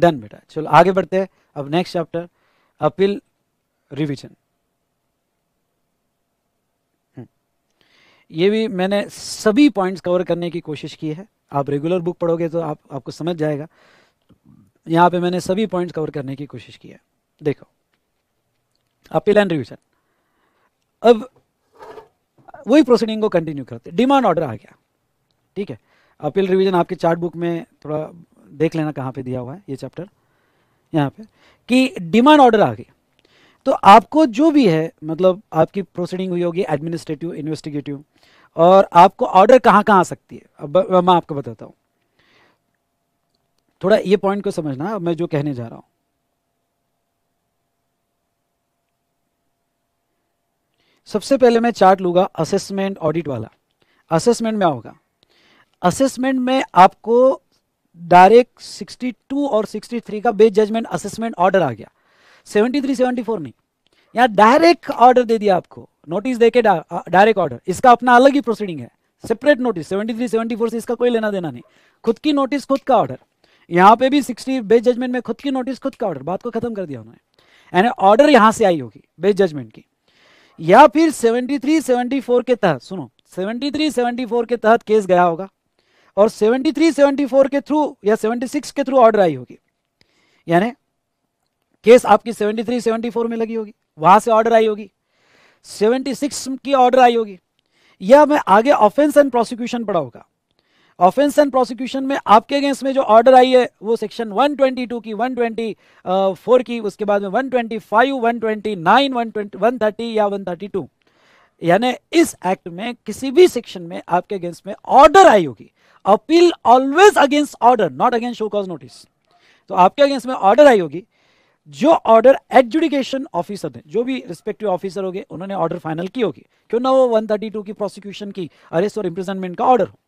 Done बेटा चलो आगे बढ़ते हैं अब नेक्स्ट चैप्टर अपील रिवीजन ये भी मैंने सभी पॉइंट्स कवर करने की कोशिश की है आप रेगुलर बुक पढ़ोगे तो आप आपको समझ जाएगा यहाँ पे मैंने सभी पॉइंट्स कवर करने की कोशिश की है देखो अपील एंड रिविजन अब वही प्रोसीडिंग को कंटिन्यू करते डिमांड ऑर्डर आ गया ठीक है अपील रिवीजन आपके चार्ट बुक में थोड़ा देख लेना कहाँ पे दिया हुआ है ये चैप्टर यहाँ पे कि डिमांड ऑर्डर आ गई तो आपको जो भी है मतलब आपकी प्रोसीडिंग हुई होगी एडमिनिस्ट्रेटिव इन्वेस्टिगेटिव और आपको ऑर्डर कहाँ कहाँ आ सकती है अब मैं आपको बताता हूँ थोड़ा ये पॉइंट को समझना मैं जो कहने जा रहा हूँ सबसे पहले मैं चार्ट लूंगा असेसमेंट ऑडिट वाला असेसमेंट में होगा असेसमेंट में आपको डायरेक्ट 62 और 63 का बेस जजमेंट असेसमेंट ऑर्डर आ गया 73 74 नहीं यहाँ डायरेक्ट ऑर्डर दे दिया आपको नोटिस देके डायरेक्ट ऑर्डर इसका अपना अलग ही प्रोसीडिंग है सेपरेट नोटिस 73 74 से इसका कोई लेना देना नहीं खुद की नोटिस खुद का ऑर्डर यहाँ पे भी सिक्सटी बेस जजमेंट में खुद की नोटिस खुद का ऑर्डर बात को खत्म कर दिया उन्होंने यानी ऑर्डर यहाँ से आई होगी बेस जजमेंट की या फिर 73 74 के तहत सुनो 73 74 के तहत केस गया होगा और 73, 74 के थ्रू या 76 के थ्रू ऑर्डर आई होगी यानी केस आपकी 73, 74 में लगी होगी वहां से ऑर्डर आई होगी 76 की ऑर्डर आई होगी या मैं आगे ऑफेंस एंड प्रोसिक्यूशन पड़ा होगा ऑफेंस एंड प्रोसिक्यूशन में आपके अगेंस्ट में जो ऑर्डर आई है वो सेक्शन 122 की 124 uh, की उसके बाद में 125, 129, 120, 130 या 132 यानी इस एक्ट में किसी भी सेक्शन में आपके अगेंस्ट में ऑर्डर आई होगी appeal always against order not against show cause notice तो आपके अगेंस्ट में ऑर्डर आई होगी जो ऑर्डर एडजुडिकेशन ऑफिसर ने जो भी रिस्पेक्टिव ऑफिसर होंगे उन्होंने ऑर्डर फाइनल की होगी क्यों ना वो 132 की प्रोसिक्यूशन की अरेस्ट और इंप्रिजनमेंट का ऑर्डर हो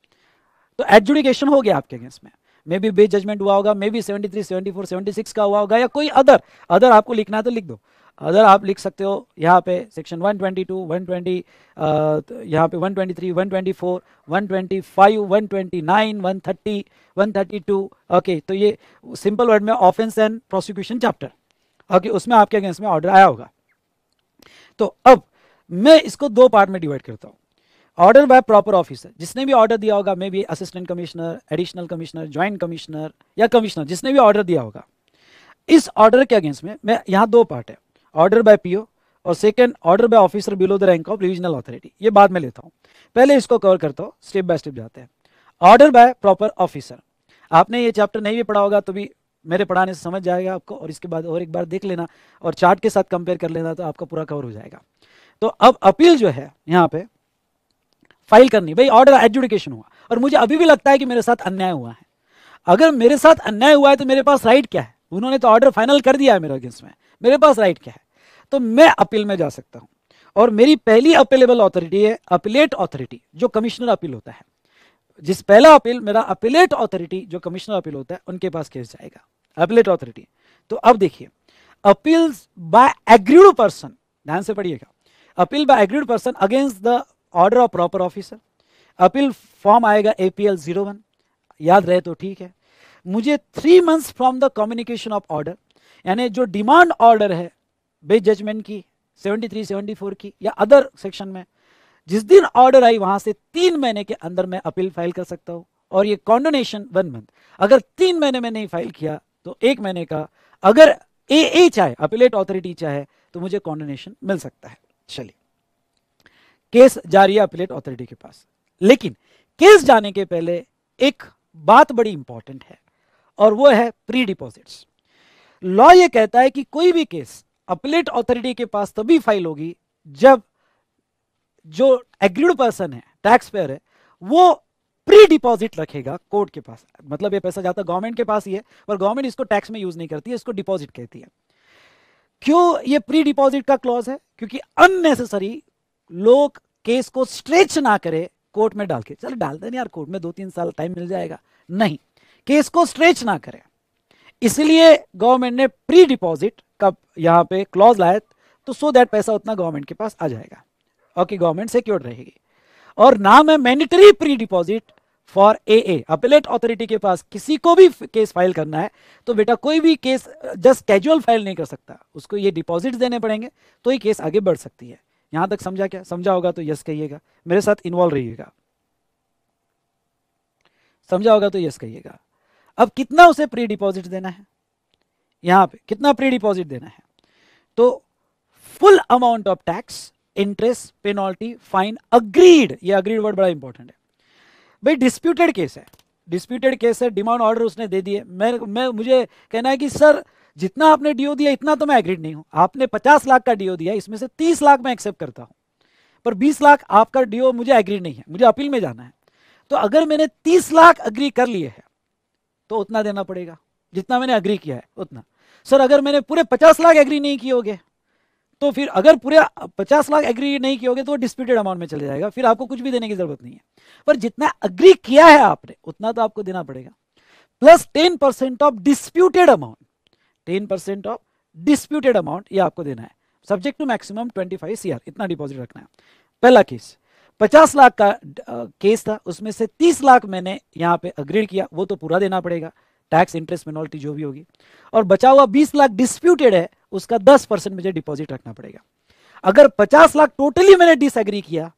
तो एडजुडिकेशन हो गया आपके अगेंस्ट में मे बी बे जजमेंट हुआ होगा maybe seventy three seventy four seventy six का हुआ होगा या कोई अदर अदर आपको लिखना है तो लिख दो अदर आप लिख सकते हो यहाँ पे सेक्शन 122, 120, यहाँ पे one one one one twenty twenty twenty twenty three four five nine one thirty one thirty two okay तो ये सिंपल वर्ड में offence and prosecution chapter okay उसमें आपके अगेंस्ट में ऑर्डर आया होगा तो अब मैं इसको दो पार्ट में डिवाइड करता हूँ ऑर्डर बाय प्रॉपर ऑफिसर जिसने भी ऑर्डर दिया होगा maybe assistant commissioner additional commissioner joint commissioner या कमिश्नर जिसने भी ऑर्डर दिया होगा इस ऑर्डर के अगेंस्ट में मैं यहाँ दो पार्ट है ऑर्डर बाय पीओ और second order by officer below the rank of revisional authority ये बाद में लेता हूँ पहले इसको कवर करता हूँ स्टेप बाय स्टेप जाते हैं ऑर्डर बाय प्रॉपर ऑफिसर आपने ये चैप्टर नहीं भी पढ़ा होगा तो भी मेरे पढ़ाने से समझ जाएगा आपको और इसके बाद और एक बार देख लेना और चार्ट के साथ कंपेयर कर लेना तो आपका पूरा कवर हो जाएगा तो अब अपील जो है यहाँ पे फाइल करनी भाई ऑर्डर एडजुडिकेशन हुआ और मुझे अभी भी लगता है कि मेरे साथ अन्याय हुआ है अगर मेरे साथ अन्याय हुआ है तो मेरे पास राइट क्या है उन्होंने तो ऑर्डर फाइनल कर दिया है मेरे अगेंस्ट में मेरे पास राइट क्या है तो मैं अपील में जा सकता हूं और मेरी पहली अपीलेबल ऑथोरिटी है अपीलेट ऑथोरिटी जो कमिश्नर अपील होता है जिस पहला अपील मेरा अपीलेट ऑथोरिटी जो कमिश्नर अपील होता है उनके पास केस जाएगा अपीलेट ऑथोरिटी तो अब देखिए अपील्स बाय एग्रीड पर्सन ध्यान से पढ़िएगा appeal by aggrieved person against the order of proper officer appeal form आएगा एपीएल जीरो वन याद रहे तो ठीक है मुझे three months from the communication of order यानी जो डिमांड ऑर्डर है बेस जजमेंट की 73, 74 की या अदर सेक्शन में जिस दिन ऑर्डर आई वहां से तीन महीने के अंदर मैं अपील फाइल कर सकता हूं और ये कॉन्डोनेशन वन मंथ अगर तीन महीने में नहीं फाइल किया तो एक महीने का अगर ए ए चाहे अपीलेट ऑथोरिटी चाहे तो मुझे कॉन्डोनेशन मिल सकता है चलिए केस जा रही है अपीलेट ऑथोरिटी के पास लेकिन केस जाने के पहले एक बात बड़ी इंपॉर्टेंट है और वो है प्री डिपॉजिट्स लॉ ये कहता है कि कोई भी केस अपलेट अथॉरिटी के पास तभी फाइल होगी जब जो एग्रीड पर्सन है टैक्स पेयर है वो प्री डिपॉजिट रखेगा कोर्ट के पास मतलब ये पैसा जाता गवर्नमेंट के पास ही है पर गवर्नमेंट इसको टैक्स में यूज नहीं करती है इसको डिपॉजिट कहती है क्यों ये प्री डिपॉजिट का क्लॉज है क्योंकि अननेसेसरी लोग केस को स्ट्रेच ना करे कोर्ट में डाल के चलो डाल दे यार कोर्ट में दो तीन साल टाइम मिल जाएगा नहीं केस को स्ट्रेच ना करे इसलिए गवर्नमेंट ने प्री डिपॉजिट का यहाँ पे क्लॉज लाए तो सो दैट पैसा उतना गवर्नमेंट के पास आ जाएगा ओके गवर्नमेंट सिक्योर रहेगी और नाम है mandatory pre deposit for A A appellate के पास किसी को भी केस फाइल करना है तो बेटा कोई भी केस जस्ट कैजुअल फाइल नहीं कर सकता उसको ये डिपॉजिट देने पड़ेंगे तो ये केस आगे बढ़ सकती है यहां तक समझा क्या समझा होगा तो यस कहिएगा मेरे साथ इन्वॉल्व रहिएगा समझा होगा तो यस कहिएगा अब कितना उसे प्री डिपॉजिट देना है यहां पे कितना प्री डिपॉजिट देना है तो full amount of tax interest penalty fine agreed ये अग्रीड वर्ड बड़ा इंपॉर्टेंट है भाई डिस्प्यूटेड केस है डिस्प्यूटेड केस है डिमांड ऑर्डर उसने दे दिए मैं मैं मुझे कहना है कि सर जितना आपने डीओ दिया इतना तो मैं एग्रीड नहीं हूं आपने 50 लाख का डीओ दिया इसमें से 30 लाख मैं एक्सेप्ट करता हूं पर 20 लाख आपका डीओ मुझे एग्रीड नहीं है मुझे अपील में जाना है तो अगर मैंने 30 लाख अग्री कर लिए है तो उतना देना पड़ेगा जितना मैंने अग्री किया है उतना सर अगर मैंने पूरे पचास लाख एग्री नहीं किए तो फिर अगर पूरे पचास लाख एग्री नहीं किए तो डिस्प्यूटेड अमाउंट में चले जाएगा फिर आपको कुछ भी देने की जरूरत नहीं है पर जितना अग्री किया है आपने उतना तो आपको देना पड़ेगा plus ten percent of disputed amount ten percent of disputed amount ये आपको देना है subject to maximum twenty five CR इतना डिपॉजिट रखना है पहला केस पचास लाख का केस था उसमें से तीस लाख मैंने यहाँ पे अग्रीड किया वो तो पूरा देना पड़ेगा टैक्स इंटरेस्ट मिनोल्टी जो भी होगी और बचा हुआ बीस लाख डिस्प्यूटेड है उसका दस परसेंट मुझे डिपॉजिट रखना पड़ेगा अगर पचास लाख टोटली मैंने डिसएग्री किया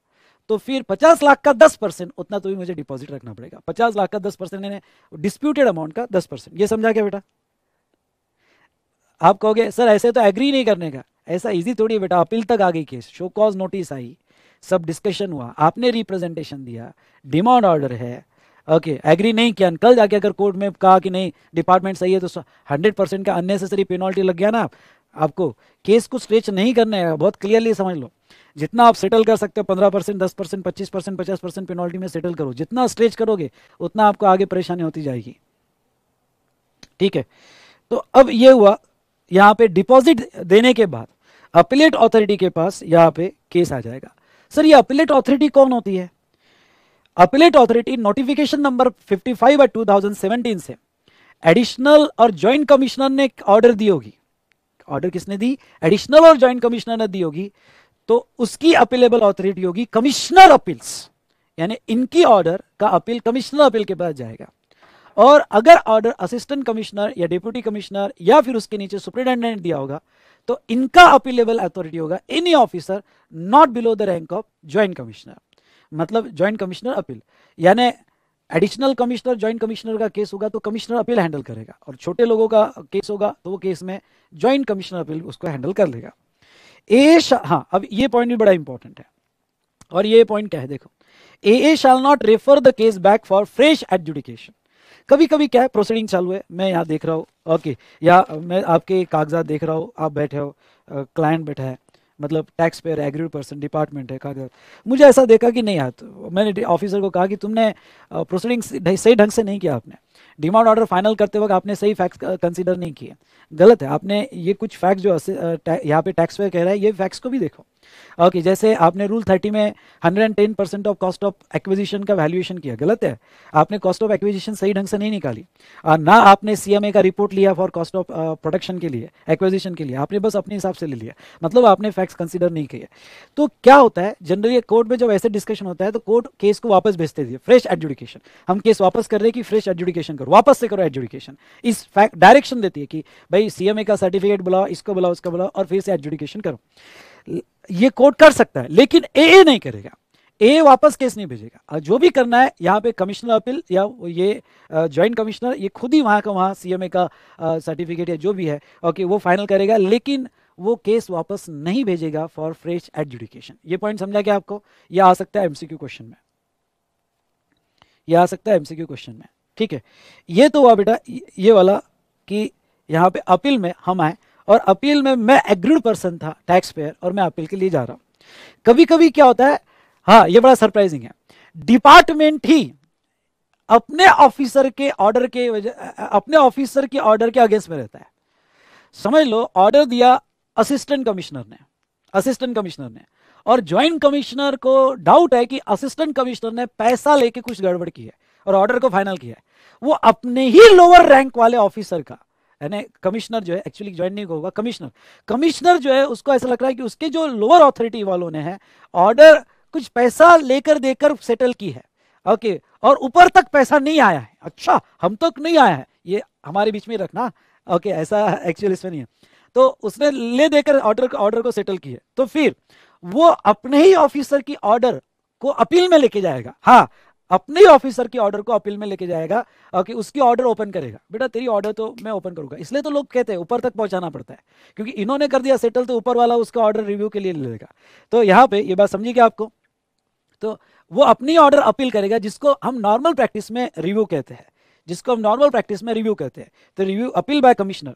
तो फिर पचास लाख का दस परसेंट उतना तो भी मुझे डिपॉजिट रखना पड़ेगा पचास लाख का दस परसेंट मैंने डिस्प्यूटेड अमाउंट का दस परसेंट यह समझा क्या बेटा आप कहोगे सर ऐसे तो एग्री नहीं करने का ऐसा इजी थोड़ी बेटा अपील तक आ गई केस शो कॉज नोटिस आई सब डिस्कशन हुआ आपने रिप्रेजेंटेशन दिया डिमांड ऑर्डर है ओके एग्री नहीं किया कल जाके अगर कोर्ट में कहा कि नहीं डिपार्टमेंट सही है तो हंड्रेड परसेंट का अननेसेसरी पेनल्टी लग गया ना आपको केस को स्ट्रेच नहीं करना है बहुत क्लियरली समझ लो जितना आप सेटल कर सकते हो पंद्रह परसेंट दस परसेंट पच्चीस परसेंट पचास परसेंट पेनल्टी में सेटल करो जितना स्ट्रेच करोगे उतना आपको आगे परेशानी होती जाएगी ठीक है तो अब ये हुआ यहाँ पे डिपॉजिट देने के बाद अपिलेट ऑथोरिटी के पास यहाँ पे केस आ जाएगा सर ये अपिलेट ऑथोरिटी कौन होती है appellate authority notification number 55 five by two से एडिशनल और ज्वाइंट कमिश्नर ने ऑर्डर दी होगी ऑर्डर किसने दी एडिशनल और ज्वाइंट कमिश्नर ने दी होगी तो उसकी अपीलेबल अथॉरिटी होगी कमिश्नर अपील्स यानी इनकी ऑर्डर का अपील कमिश्नर अपील के पास जाएगा और अगर ऑर्डर असिस्टेंट कमिश्नर या डिप्यूटी कमिश्नर या फिर उसके नीचे सुप्रिटेंडेंट दिया होगा तो इनका अपीलेबल अथॉरिटी होगा any officer not below the rank of joint commissioner मतलब ज्वाइंट कमिश्नर अपील यानी एडिशनल कमिश्नर ज्वाइंट कमिश्नर का केस होगा तो कमिश्नर अपील हैंडल करेगा और छोटे लोगों का केस होगा तो वो केस में ज्वाइंट कमिश्नर अपील उसको हैंडल कर लेगा ए हाँ अब ये पॉइंट भी बड़ा इंपॉर्टेंट है और ये पॉइंट क्या है देखो A A shall not refer the case back for fresh adjudication कभी कभी क्या है प्रोसीडिंग चालू है मैं यहाँ देख रहा हूँ ओके या मैं आपके कागजात देख रहा हूँ आप बैठे हो क्लाइंट बैठा है मतलब tax payer agree person department है कागज मुझे ऐसा देखा कि नहीं यार तो मैंने ऑफिसर को कहा कि तुमने प्रोसीडिंग सही ढंग से नहीं किया आपने डिमांड ऑर्डर फाइनल करते वक्त आपने सही फैक्ट कंसिडर नहीं किए गलत है आपने ये कुछ फैक्ट्स जो यहाँ पे टैक्स पेयर कह रहा है ये फैक्ट्स को भी देखो ओके okay, जैसे आपने रूल थर्टी में hundred and ten percent of cost of acquisition का वैल्यूएशन किया गलत है आपने कॉस्ट ऑफ एक्विजिशन सही ढंग से नहीं निकाली और ना आपने सीएमए का रिपोर्ट लिया फॉर कॉस्ट ऑफ प्रोडक्शन के लिए एक्विजिशन के लिए आपने बस अपने हिसाब से ले लिया मतलब आपने फैक्ट्स कंसिडर नहीं किया तो क्या होता है जनरली कोर्ट में जब ऐसे डिस्कशन होता है तो कोर्ट केस को वापस भेजते थे फ्रेश एडजुडिकेशन हम केस वापस कर रहे हैं कि फ्रेश एडजुडिकेशन करो वापस से करो एडजुडिकेशन इस फैक्ट डायरेक्शन देती है कि भाई सीएमए का सर्टिफिकेट बुलाओ इसको बुलाओ उसका बुलाओ और फिर से एडजुडिकेशन करो ये कोर्ट कर सकता है लेकिन ए नहीं करेगा ए वापस केस नहीं भेजेगा जो भी करना है यहाँ पे कमिश्नर अपील या ये जॉइंट कमिश्नर ये खुद ही वहाँ का वहाँ सीएमए का सर्टिफिकेट या जो भी है ओके वो फाइनल करेगा लेकिन वो केस वापस नहीं भेजेगा फॉर फ्रेश एडजुडिकेशन ये पॉइंट समझा क्या आपको ये आ सकता है एमसीक्यू क्वेश्चन में यह आ सकता है एमसीक्यू क्वेश्चन में ठीक है ये तो हुआ बेटा ये वाला कि यहाँ पे अपील में हम आए और अपील में मैं एग्रीड पर्सन था टैक्स पेयर और मैं अपील के लिए जा रहा हूं कभी कभी क्या होता है हाँ ये बड़ा सरप्राइजिंग है डिपार्टमेंट ही अपने ऑफिसर के ऑर्डर के वजह अपने ऑफिसर के ऑर्डर के अगेंस्ट में रहता है समझ लो ऑर्डर दिया असिस्टेंट कमिश्नर ने असिस्टेंट कमिश्नर ने और ज्वाइंट कमिश्नर को डाउट है कि असिस्टेंट कमिश्नर ने पैसा लेके कुछ गड़बड़ की है और ऑर्डर को फाइनल किया है वो अपने ही लोअर रैंक वाले ऑफिसर का यानी कमिश्नर जो है एक्चुअली ज्वाइन नहीं होगा कमिश्नर कमिश्नर जो है उसको ऐसा लग रहा है कि उसके जो लोअर अथॉरिटी वालों ने है ऑर्डर कुछ पैसा लेकर देकर सेटल की है ओके okay, और ऊपर तक पैसा नहीं आया है अच्छा हम तक तो नहीं आया है ये हमारे बीच में रखना ओके okay, ऐसा एक्चुअली इसमें नहीं है तो उसने ले देकर ऑर्डर ऑर्डर को सेटल की है तो फिर वो अपने ही ऑफिसर की ऑर्डर को अपील में लेके जाएगा हाँ अपने ऑफिसर के ऑर्डर को अपील में लेके जाएगा कि उसकी ऑर्डर ओपन करेगा बेटा तेरी ऑर्डर तो मैं ओपन करूंगा इसलिए तो लोग कहते हैं ऊपर तक पहुंचाना पड़ता है क्योंकि इन्होंने कर दिया सेटल तो ऊपर वाला उसका ऑर्डर रिव्यू के लिए ले लेगा तो यहाँ पे ये बात समझिए आपको तो वो अपनी ऑर्डर अपील करेगा जिसको हम नॉर्मल प्रैक्टिस में रिव्यू कहते हैं जिसको हम नॉर्मल प्रैक्टिस में रिव्यू कहते हैं तो review appeal by commissioner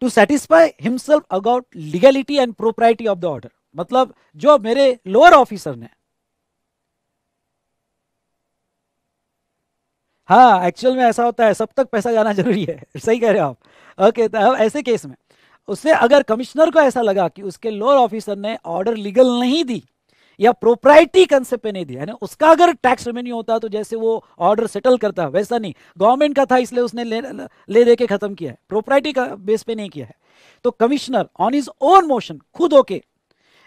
to satisfy himself about legality and propriety of the order मतलब जो मेरे लोअर ऑफिसर ने हाँ एक्चुअल में ऐसा होता है सब तक पैसा जाना जरूरी है सही कह रहे हो आप ओके तो अब ऐसे केस में उससे अगर कमिश्नर को ऐसा लगा कि उसके लोअर ऑफिसर ने ऑर्डर लीगल नहीं दी या प्रोप्राइटी कंसेप्ट पे नहीं दिया है ना उसका अगर टैक्स रेवेन्यू होता तो जैसे वो ऑर्डर सेटल करता वैसा नहीं गवर्नमेंट का था इसलिए उसने ले ले दे के खत्म किया है प्रोप्राइटी का बेस पे नहीं किया है तो commissioner on is own motion खुद होके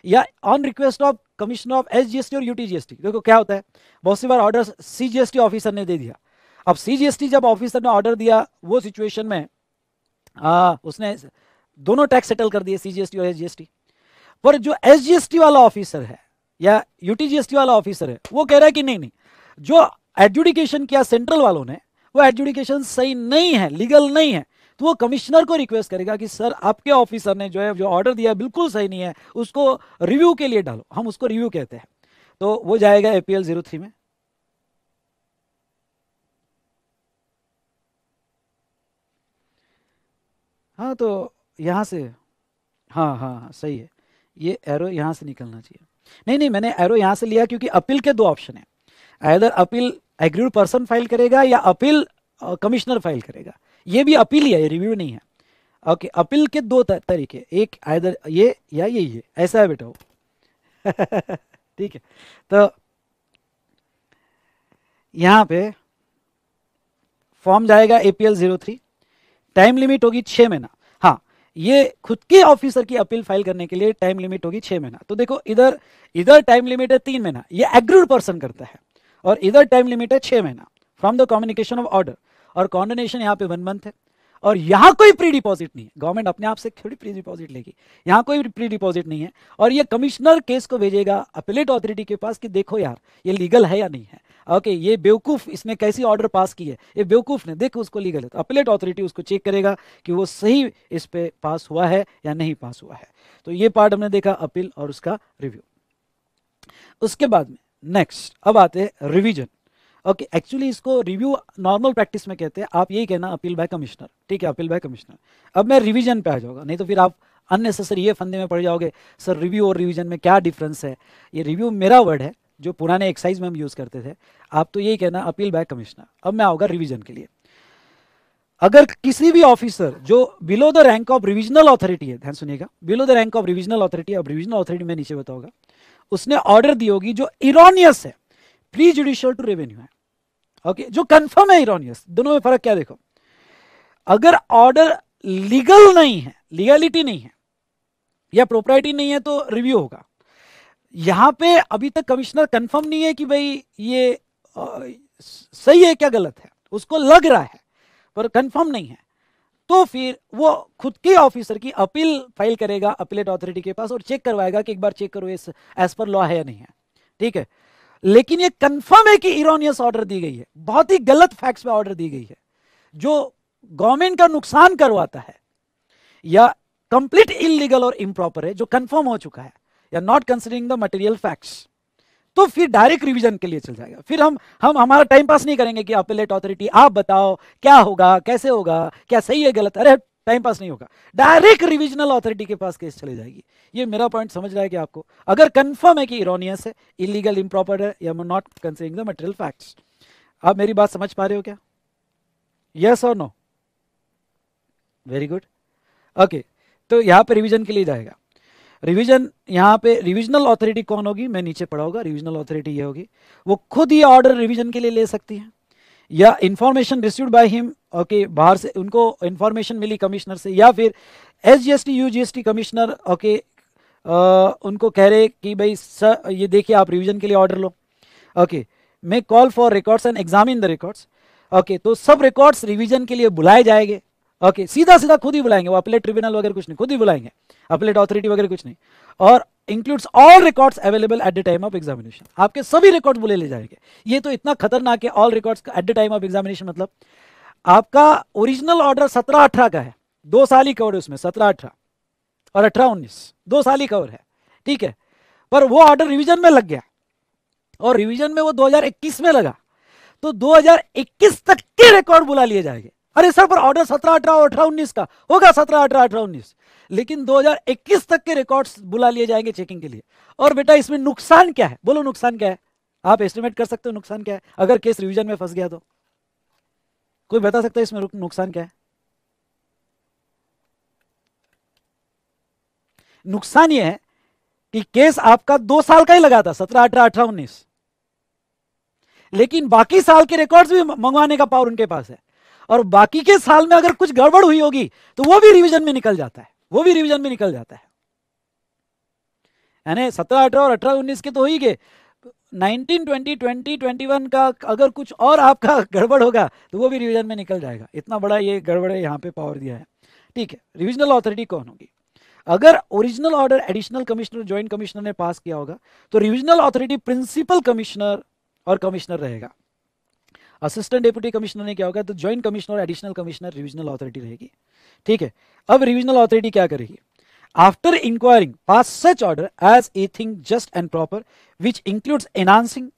या on request of commissioner of S G S T और यू देखो क्या होता है बहुत सी बार ऑर्डर सी ऑफिसर ने दे दिया अब सीजीएसटी जब ऑफिसर ने ऑर्डर दिया वो सिचुएशन में आ, उसने दोनों टैक्स सेटल कर दिए सीजीएसटी और एसजीएसटी पर जो एसजीएसटी वाला ऑफिसर है या यूटीजीएसटी वाला ऑफिसर है वो कह रहा है कि नहीं नहीं जो एडजुडिकेशन किया सेंट्रल वालों ने वो एडजुडिकेशन सही नहीं है लीगल नहीं है तो वो कमिश्नर को रिक्वेस्ट करेगा कि सर आपके ऑफिसर ने जो है जो ऑर्डर दिया बिल्कुल सही नहीं है उसको रिव्यू के लिए डालो हम उसको रिव्यू कहते हैं तो वो जाएगा ए पी में हाँ तो यहाँ से हाँ हाँ हाँ सही है ये एरो यहाँ से निकलना चाहिए नहीं नहीं मैंने एरो यहाँ से लिया क्योंकि अपील के दो ऑप्शन है either appeal aggrieved person file करेगा या अपील कमिश्नर फाइल करेगा ये भी अपील ही है रिव्यू नहीं है ओके अपील के दो तरीके एक आइदर ये या ये ये ऐसा है बेटा वो ठीक है तो यहाँ पे फॉर्म जाएगा A P L zero three time limit होगी छह महीना हाँ ये खुद के ऑफिसर की अपील फाइल करने के लिए टाइम लिमिट होगी छह महीना तो देखो इधर इधर टाइम लिमिट है तीन महीना ये एग्रूड पर्सन करता है और इधर टाइम लिमिट है छह महीना from the communication of order और कॉन्डोनेशन यहाँ पे वन मंथ है और यहाँ कोई प्री डिपॉजिट नहीं है गवर्नमेंट अपने आप से थोड़ी प्री डिपॉजिट लेगी यहाँ कोई प्री डिपॉजिट नहीं है और ये कमिश्नर केस को भेजेगा अपीलेट ऑथोरिटी के पास कि देखो यार ये लीगल है या नहीं है ओके ये बेवकूफ इसने कैसी ऑर्डर पास की है ये बेवकूफ ने देखो उसको लीगल है अपलेट तो ऑथोरिटी उसको चेक करेगा कि वो सही इस पर पास हुआ है या नहीं पास हुआ है तो ये पार्ट हमने देखा अपील और उसका रिव्यू उसके बाद में नेक्स्ट अब आते हैं रिविजन ओके okay, एक्चुअली इसको रिव्यू नॉर्मल प्रैक्टिस में कहते हैं आप यही कहना अपील बाय कमिश्नर ठीक है अपील बाय कमिश्नर अब मैं रिवीजन पे आ जाऊंगा नहीं तो फिर आप अननेसेसरी ये फंदे में पड़ जाओगे सर रिव्यू और रिवीजन में क्या डिफरेंस है ये रिव्यू मेरा वर्ड है जो पुराने एक्साइज में हम यूज़ करते थे आप तो यही कहना अपील बाय कमिश्नर अब मैं आऊंगा रिविजन के लिए अगर किसी भी ऑफिसर जो below the rank of revisional authority है ध्यान सुनिएगा below the rank of revisional authority अब रिविजनल ऑथोरिटी में नीचे बताऊंगा उसने ऑर्डर दी होगी जो इरोनियस है प्री जुडिशियल टू रेवेन्यू है ओके जो कंफर्म है इरोनियस दोनों में फर्क क्या देखो अगर ऑर्डर लीगल नहीं है लीगलिटी नहीं है या प्रोपर्टी नहीं है तो रिव्यू होगा यहाँ पे अभी तक कमिश्नर कंफर्म नहीं है कि भाई ये आ, सही है क्या गलत है उसको लग रहा है पर कंफर्म नहीं है तो फिर वो खुद के ऑफिसर की अपील फाइल करेगा अपीलेट अथॉरिटी के पास और चेक करवाएगा कि एक बार चेक करो इस एज पर लॉ है या नहीं है ठीक है लेकिन ये कंफर्म है कि इरोनियस ऑर्डर दी गई है बहुत ही गलत फैक्ट्स में ऑर्डर दी गई है जो गवर्नमेंट का नुकसान करवाता है या कंप्लीट इलीगल और इम्प्रॉपर है जो कंफर्म हो चुका है या not considering the material facts तो फिर डायरेक्ट रिवीजन के लिए चल जाएगा फिर हम हम हमारा टाइम पास नहीं करेंगे कि अपेलेट अथॉरिटी आप बताओ क्या होगा कैसे होगा क्या सही है गलत अरे टाइम पास नहीं होगा डायरेक्ट रिविजनल अथॉरिटी के पास केस चले जाएगी ये मेरा पॉइंट समझ रहा है कि आपको अगर कंफर्म है कि इरोनियस है इलीगल इम्प्रॉपर है या not considering the material facts आप मेरी बात समझ पा रहे हो क्या यस और नो वेरी गुड ओके तो यहाँ पर रिविजन के लिए जाएगा रिविजन यहाँ पे रिविजनल ऑथोरिटी कौन होगी मैं नीचे पढ़ा होगा रिविजनल ऑथोरिटी ये होगी वो खुद ये ऑर्डर रिविजन के लिए ले सकती है या information received by him okay बाहर से उनको इन्फॉर्मेशन मिली कमिश्नर से या फिर S G S T U G S T commissioner okay उनको कह रहे कि भाई सर ये देखिए आप रिविजन के लिए ऑर्डर लो okay may call for records and examine the records okay तो सब रिकॉर्ड्स रिविजन के लिए बुलाए जाएंगे ओके सीधा सीधा खुद ही बुलाएंगे वो अपलेट ट्रिब्यूनल वगैरह कुछ नहीं खुद ही बुलाएंगे अपलेट ऑथोरिटी वगैरह कुछ नहीं और includes all records available at the time of examination आपके सभी रिकॉर्ड बुले ले जाएंगे ये तो इतना खतरनाक है all records at the time of examination मतलब आपका ओरिजिनल ऑर्डर सत्रह अठारह का है दो साल ही कवर है उसमें सत्रह अठारह और अठारह उन्नीस दो साल ही कवर है ठीक है पर वो ऑर्डर रिविजन में लग गया और रिविजन में वो 2021 में लगा तो 2021 तक के रिकॉर्ड बुला लिए जाएंगे अरे सर पर ऑर्डर सत्रह अठारह अठारह उन्नीस का होगा सत्रह अठारह अठारह उन्नीस लेकिन 2021 तक के रिकॉर्ड्स बुला लिए जाएंगे चेकिंग के लिए और बेटा इसमें नुकसान क्या है बोलो नुकसान क्या है आप एस्टिमेट कर सकते हो नुकसान क्या है अगर केस रिविजन में फंस गया तो कोई बता सकता है इसमें नुकसान क्या है नुकसान यह है कि केस आपका दो साल का ही लगा था सत्रह अठारह अठारह उन्नीस लेकिन बाकी साल के रिकॉर्ड्स भी मंगवाने का पावर उनके पास है और बाकी के साल में अगर कुछ गड़बड़ हुई होगी तो वो भी रिविजन में निकल जाता है वो भी रिविजन में निकल जाता है यानी सत्रह अठारह और अठारह उन्नीस के तो हो ही गए nineteen twenty twenty twenty one का अगर कुछ और आपका गड़बड़ होगा तो वो भी रिविजन में निकल जाएगा इतना बड़ा ये गड़बड़ यहाँ पे पावर दिया है ठीक है रिविजनल ऑथोरिटी कौन होगी अगर original order additional commissioner joint commissioner ने पास किया होगा तो रिविजनल ऑथोरिटी प्रिंसिपल कमिश्नर और कमिश्नर रहेगा असिस्टेंट डिप्यूटी कमिश्नर ने क्या होगा तो joint commissioner additional commissioner revisional authority रहेगी ठीक है अब रिविजनल ऑथोरिटी क्या करेगी after enquiring pass such order as a thing just and proper which includes enhancing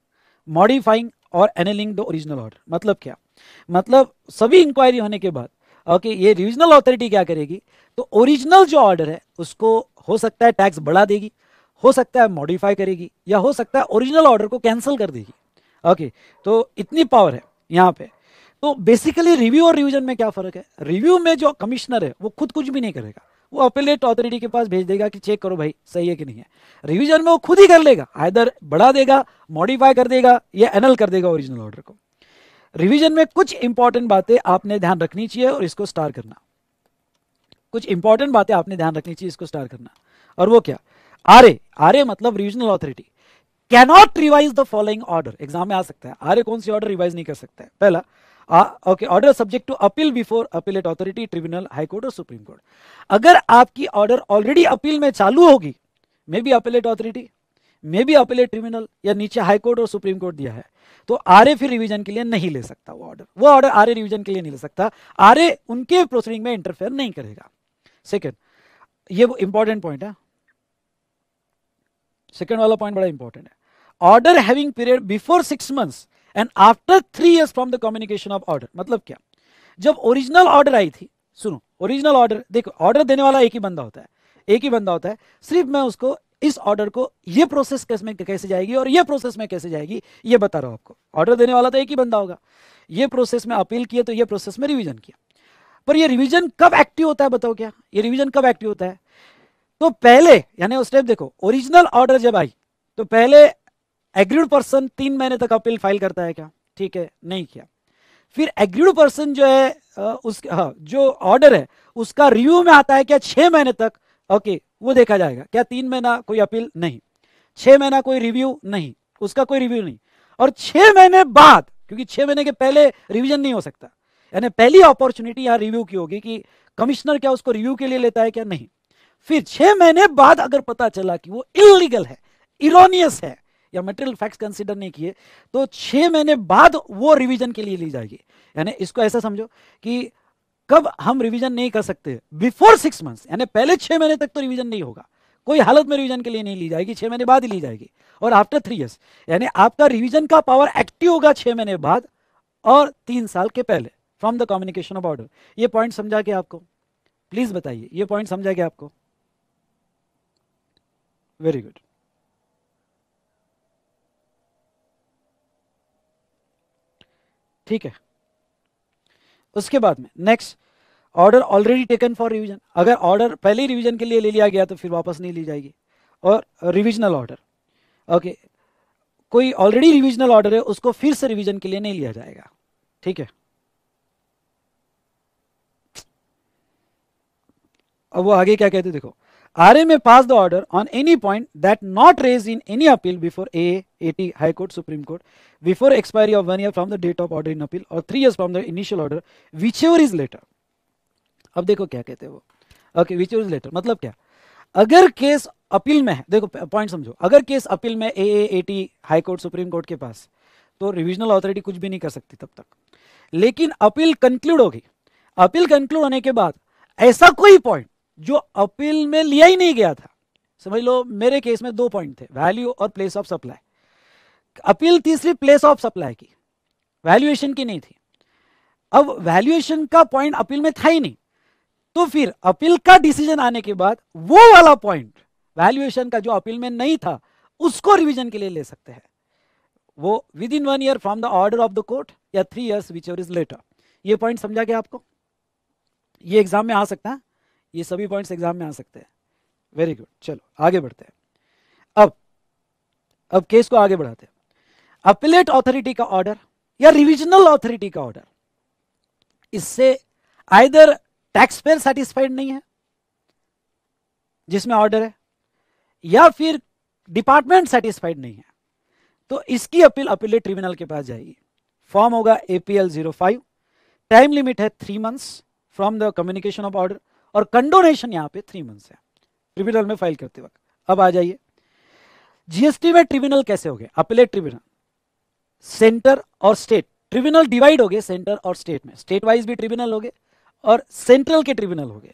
modifying और एनलिंग द ओरिजिनल ऑर्डर मतलब क्या मतलब सभी इंक्वायरी होने के बाद ओके ये रिविजनल ऑथोरिटी क्या करेगी तो ओरिजिनल जो ऑर्डर है उसको हो सकता है टैक्स बढ़ा देगी हो सकता है मॉडिफाई करेगी या हो सकता है ओरिजिनल ऑर्डर को कैंसिल कर देगी ओके okay, तो इतनी पावर है यहाँ पे तो बेसिकली रिव्यू और रिविजन में क्या फ़र्क है रिव्यू में जो कमिश्नर है वो खुद कुछ भी नहीं करेगा वो अपिलेट ऑथोरिटी के पास भेज देगा कि चेक करो भाई सही है कि नहीं है रिविजन में वो खुद ही कर लेगा आयदर बढ़ा देगा मॉडिफाई कर देगा या एनल कर देगा ओरिजिनल ऑर्डर को रिविजन में कुछ इंपॉर्टेंट बातें आपने ध्यान रखनी चाहिए और इसको स्टार करना कुछ इंपॉर्टेंट बातें आपने ध्यान रखनी चाहिए इसको स्टार करना और वो क्या आर ए आर ए मतलब revisional authority cannot revise the following order exam में आ सकता है आर्य कौन सी ऑर्डर रिवाइज नहीं कर सकते है पहला okay order subject to appeal before at authority tribunal high court और सुप्रीम कोर्ट अगर आपकी ऑर्डर ऑलरेडी अपील में चालू होगी may be at authority may be at tribunal या नीचे हाईकोर्ट और सुप्रीम कोर्ट दिया है तो आर फिर रिवीजन के लिए नहीं ले सकता वो ऑर्डर वो ऑर्डर आर रिवीजन के लिए नहीं ले सकता आर उनके प्रोसीडिंग में इंटरफेयर नहीं करेगा सेकेंड ये इंपॉर्टेंट पॉइंट है सेकेंड वाला पॉइंट बड़ा इंपॉर्टेंट है order having period before six months and after three years from the communication of order मतलब क्या जब ओरिजिनल ऑर्डर आई थी सुनो ओरिजिनल ऑर्डर देखो ऑर्डर देने वाला एक ही बंदा होता है एक ही बंदा होता है सिर्फ मैं उसको इस ऑर्डर को ये प्रोसेस में कैसे जाएगी और ये प्रोसेस में कैसे जाएगी ये बता रहा हूं आपको ऑर्डर देने वाला तो एक ही बंदा होगा ये प्रोसेस में अपील किया तो ये प्रोसेस में रिवीजन किया पर ये रिवीजन कब एक्टिव होता है बताओ क्या ये रिवीजन कब एक्टिव होता है तो पहले यानी उस टाइम देखो ओरिजिनल ऑर्डर जब आई तो पहले एग्रीड पर्सन तीन महीने तक अपील फाइल करता है क्या ठीक है नहीं किया फिर एग्रीड पर्सन जो है उस हाँ जो ऑर्डर है उसका रिव्यू में आता है क्या छह महीने तक ओके वो देखा जाएगा क्या तीन महीना कोई अपील नहीं छह महीना कोई रिव्यू नहीं उसका कोई रिव्यू नहीं और छह महीने बाद क्योंकि छह महीने के पहले रिविजन नहीं हो सकता यानी पहली अपॉर्चुनिटी यहाँ रिव्यू की होगी कि कमिश्नर क्या उसको रिव्यू के लिए लेता है क्या नहीं फिर छह महीने बाद अगर पता चला कि वो इलीगल है इरोनियस है या मटेरियल फैक्ट्स कंसिडर नहीं किए तो छः महीने बाद वो रिविजन के लिए ली जाएगी यानी इसको ऐसा समझो कि कब हम रिविजन नहीं कर सकते बिफोर सिक्स मंथ्स यानी पहले छः महीने तक तो रिविजन नहीं होगा कोई हालत में रिवीजन के लिए नहीं ली जाएगी छह महीने बाद ही ली जाएगी और आफ्टर थ्री इयर्स यानी आपका रिवीजन का पावर एक्टिव होगा छह महीने बाद और तीन साल के पहले from the communication of order ये पॉइंट समझा के आपको प्लीज़ बताइए ये पॉइंट समझा के आपको वेरी गुड ठीक है उसके बाद में next order already taken for revision अगर ऑर्डर पहले रिवीजन के लिए ले लिया गया तो फिर वापस नहीं ली जाएगी और रिविजनल ऑर्डर ओके कोई ऑलरेडी रिविजनल ऑर्डर है उसको फिर से रिविजन के लिए नहीं लिया जाएगा ठीक है अब वो आगे क्या कहते देखो RA may pass the order on any point that not raised in any appeal before A, AT, High Court, Supreme Court, before expiry of one year from the date of order in appeal or three years from the initial order, whichever is later. अब देखो क्या कहते हैं वो okay which is letter मतलब क्या अगर case appeal में है देखो पॉइंट समझो अगर केस अपील में A A T high court supreme court के पास तो रिविजनल अथॉरिटी कुछ भी नहीं कर सकती तब तक लेकिन अपील कंक्लूड होगी अपील कंक्लूड होने के बाद ऐसा कोई पॉइंट जो अपील में लिया ही नहीं गया था समझ लो मेरे केस में दो पॉइंट थे वैल्यू और प्लेस ऑफ सप्लाई अपील तीसरी प्लेस ऑफ सप्लाई की वैल्यूएशन की नहीं थी अब वैल्यूएशन का पॉइंट अपील में था ही नहीं तो फिर अपील का डिसीजन आने के बाद वो वाला पॉइंट वैल्यूएशन का जो अपील में नहीं था उसको रिवीजन के लिए ले सकते हैं वो within one year from the order of the court या three years whichever is later ये पॉइंट समझा गया आपको ये एग्जाम में आ सकता है ये सभी पॉइंट्स एग्जाम में आ सकते हैं वेरी गुड चलो आगे बढ़ते हैं अब अब केस को आगे बढ़ाते हैं अपिलेट ऑथोरिटी का ऑर्डर या रिविजनल ऑथोरिटी का ऑर्डर इससे आइदर टैक्स पेयर सेटिस्फाइड नहीं है जिसमें ऑर्डर है या फिर डिपार्टमेंट सेटिस्फाइड नहीं है तो इसकी अपील अपीलेट ट्रिब्यूनल के पास जाएगी फॉर्म होगा APL zero five time limit है three months from the communication of order और कंडोनेशन यहाँ पे थ्री मंथ है ट्रिब्यूनल में फाइल करते वक्त अब आ जाइए जीएसटी में ट्रिब्यूनल कैसे हो गए अपेलेट ट्रिब्यूनल सेंटर और स्टेट ट्रिब्यूनल डिवाइड हो गए सेंटर और स्टेट में स्टेट वाइज भी ट्रिब्यूनल हो गए और सेंट्रल के ट्रिब्यूनल हो गए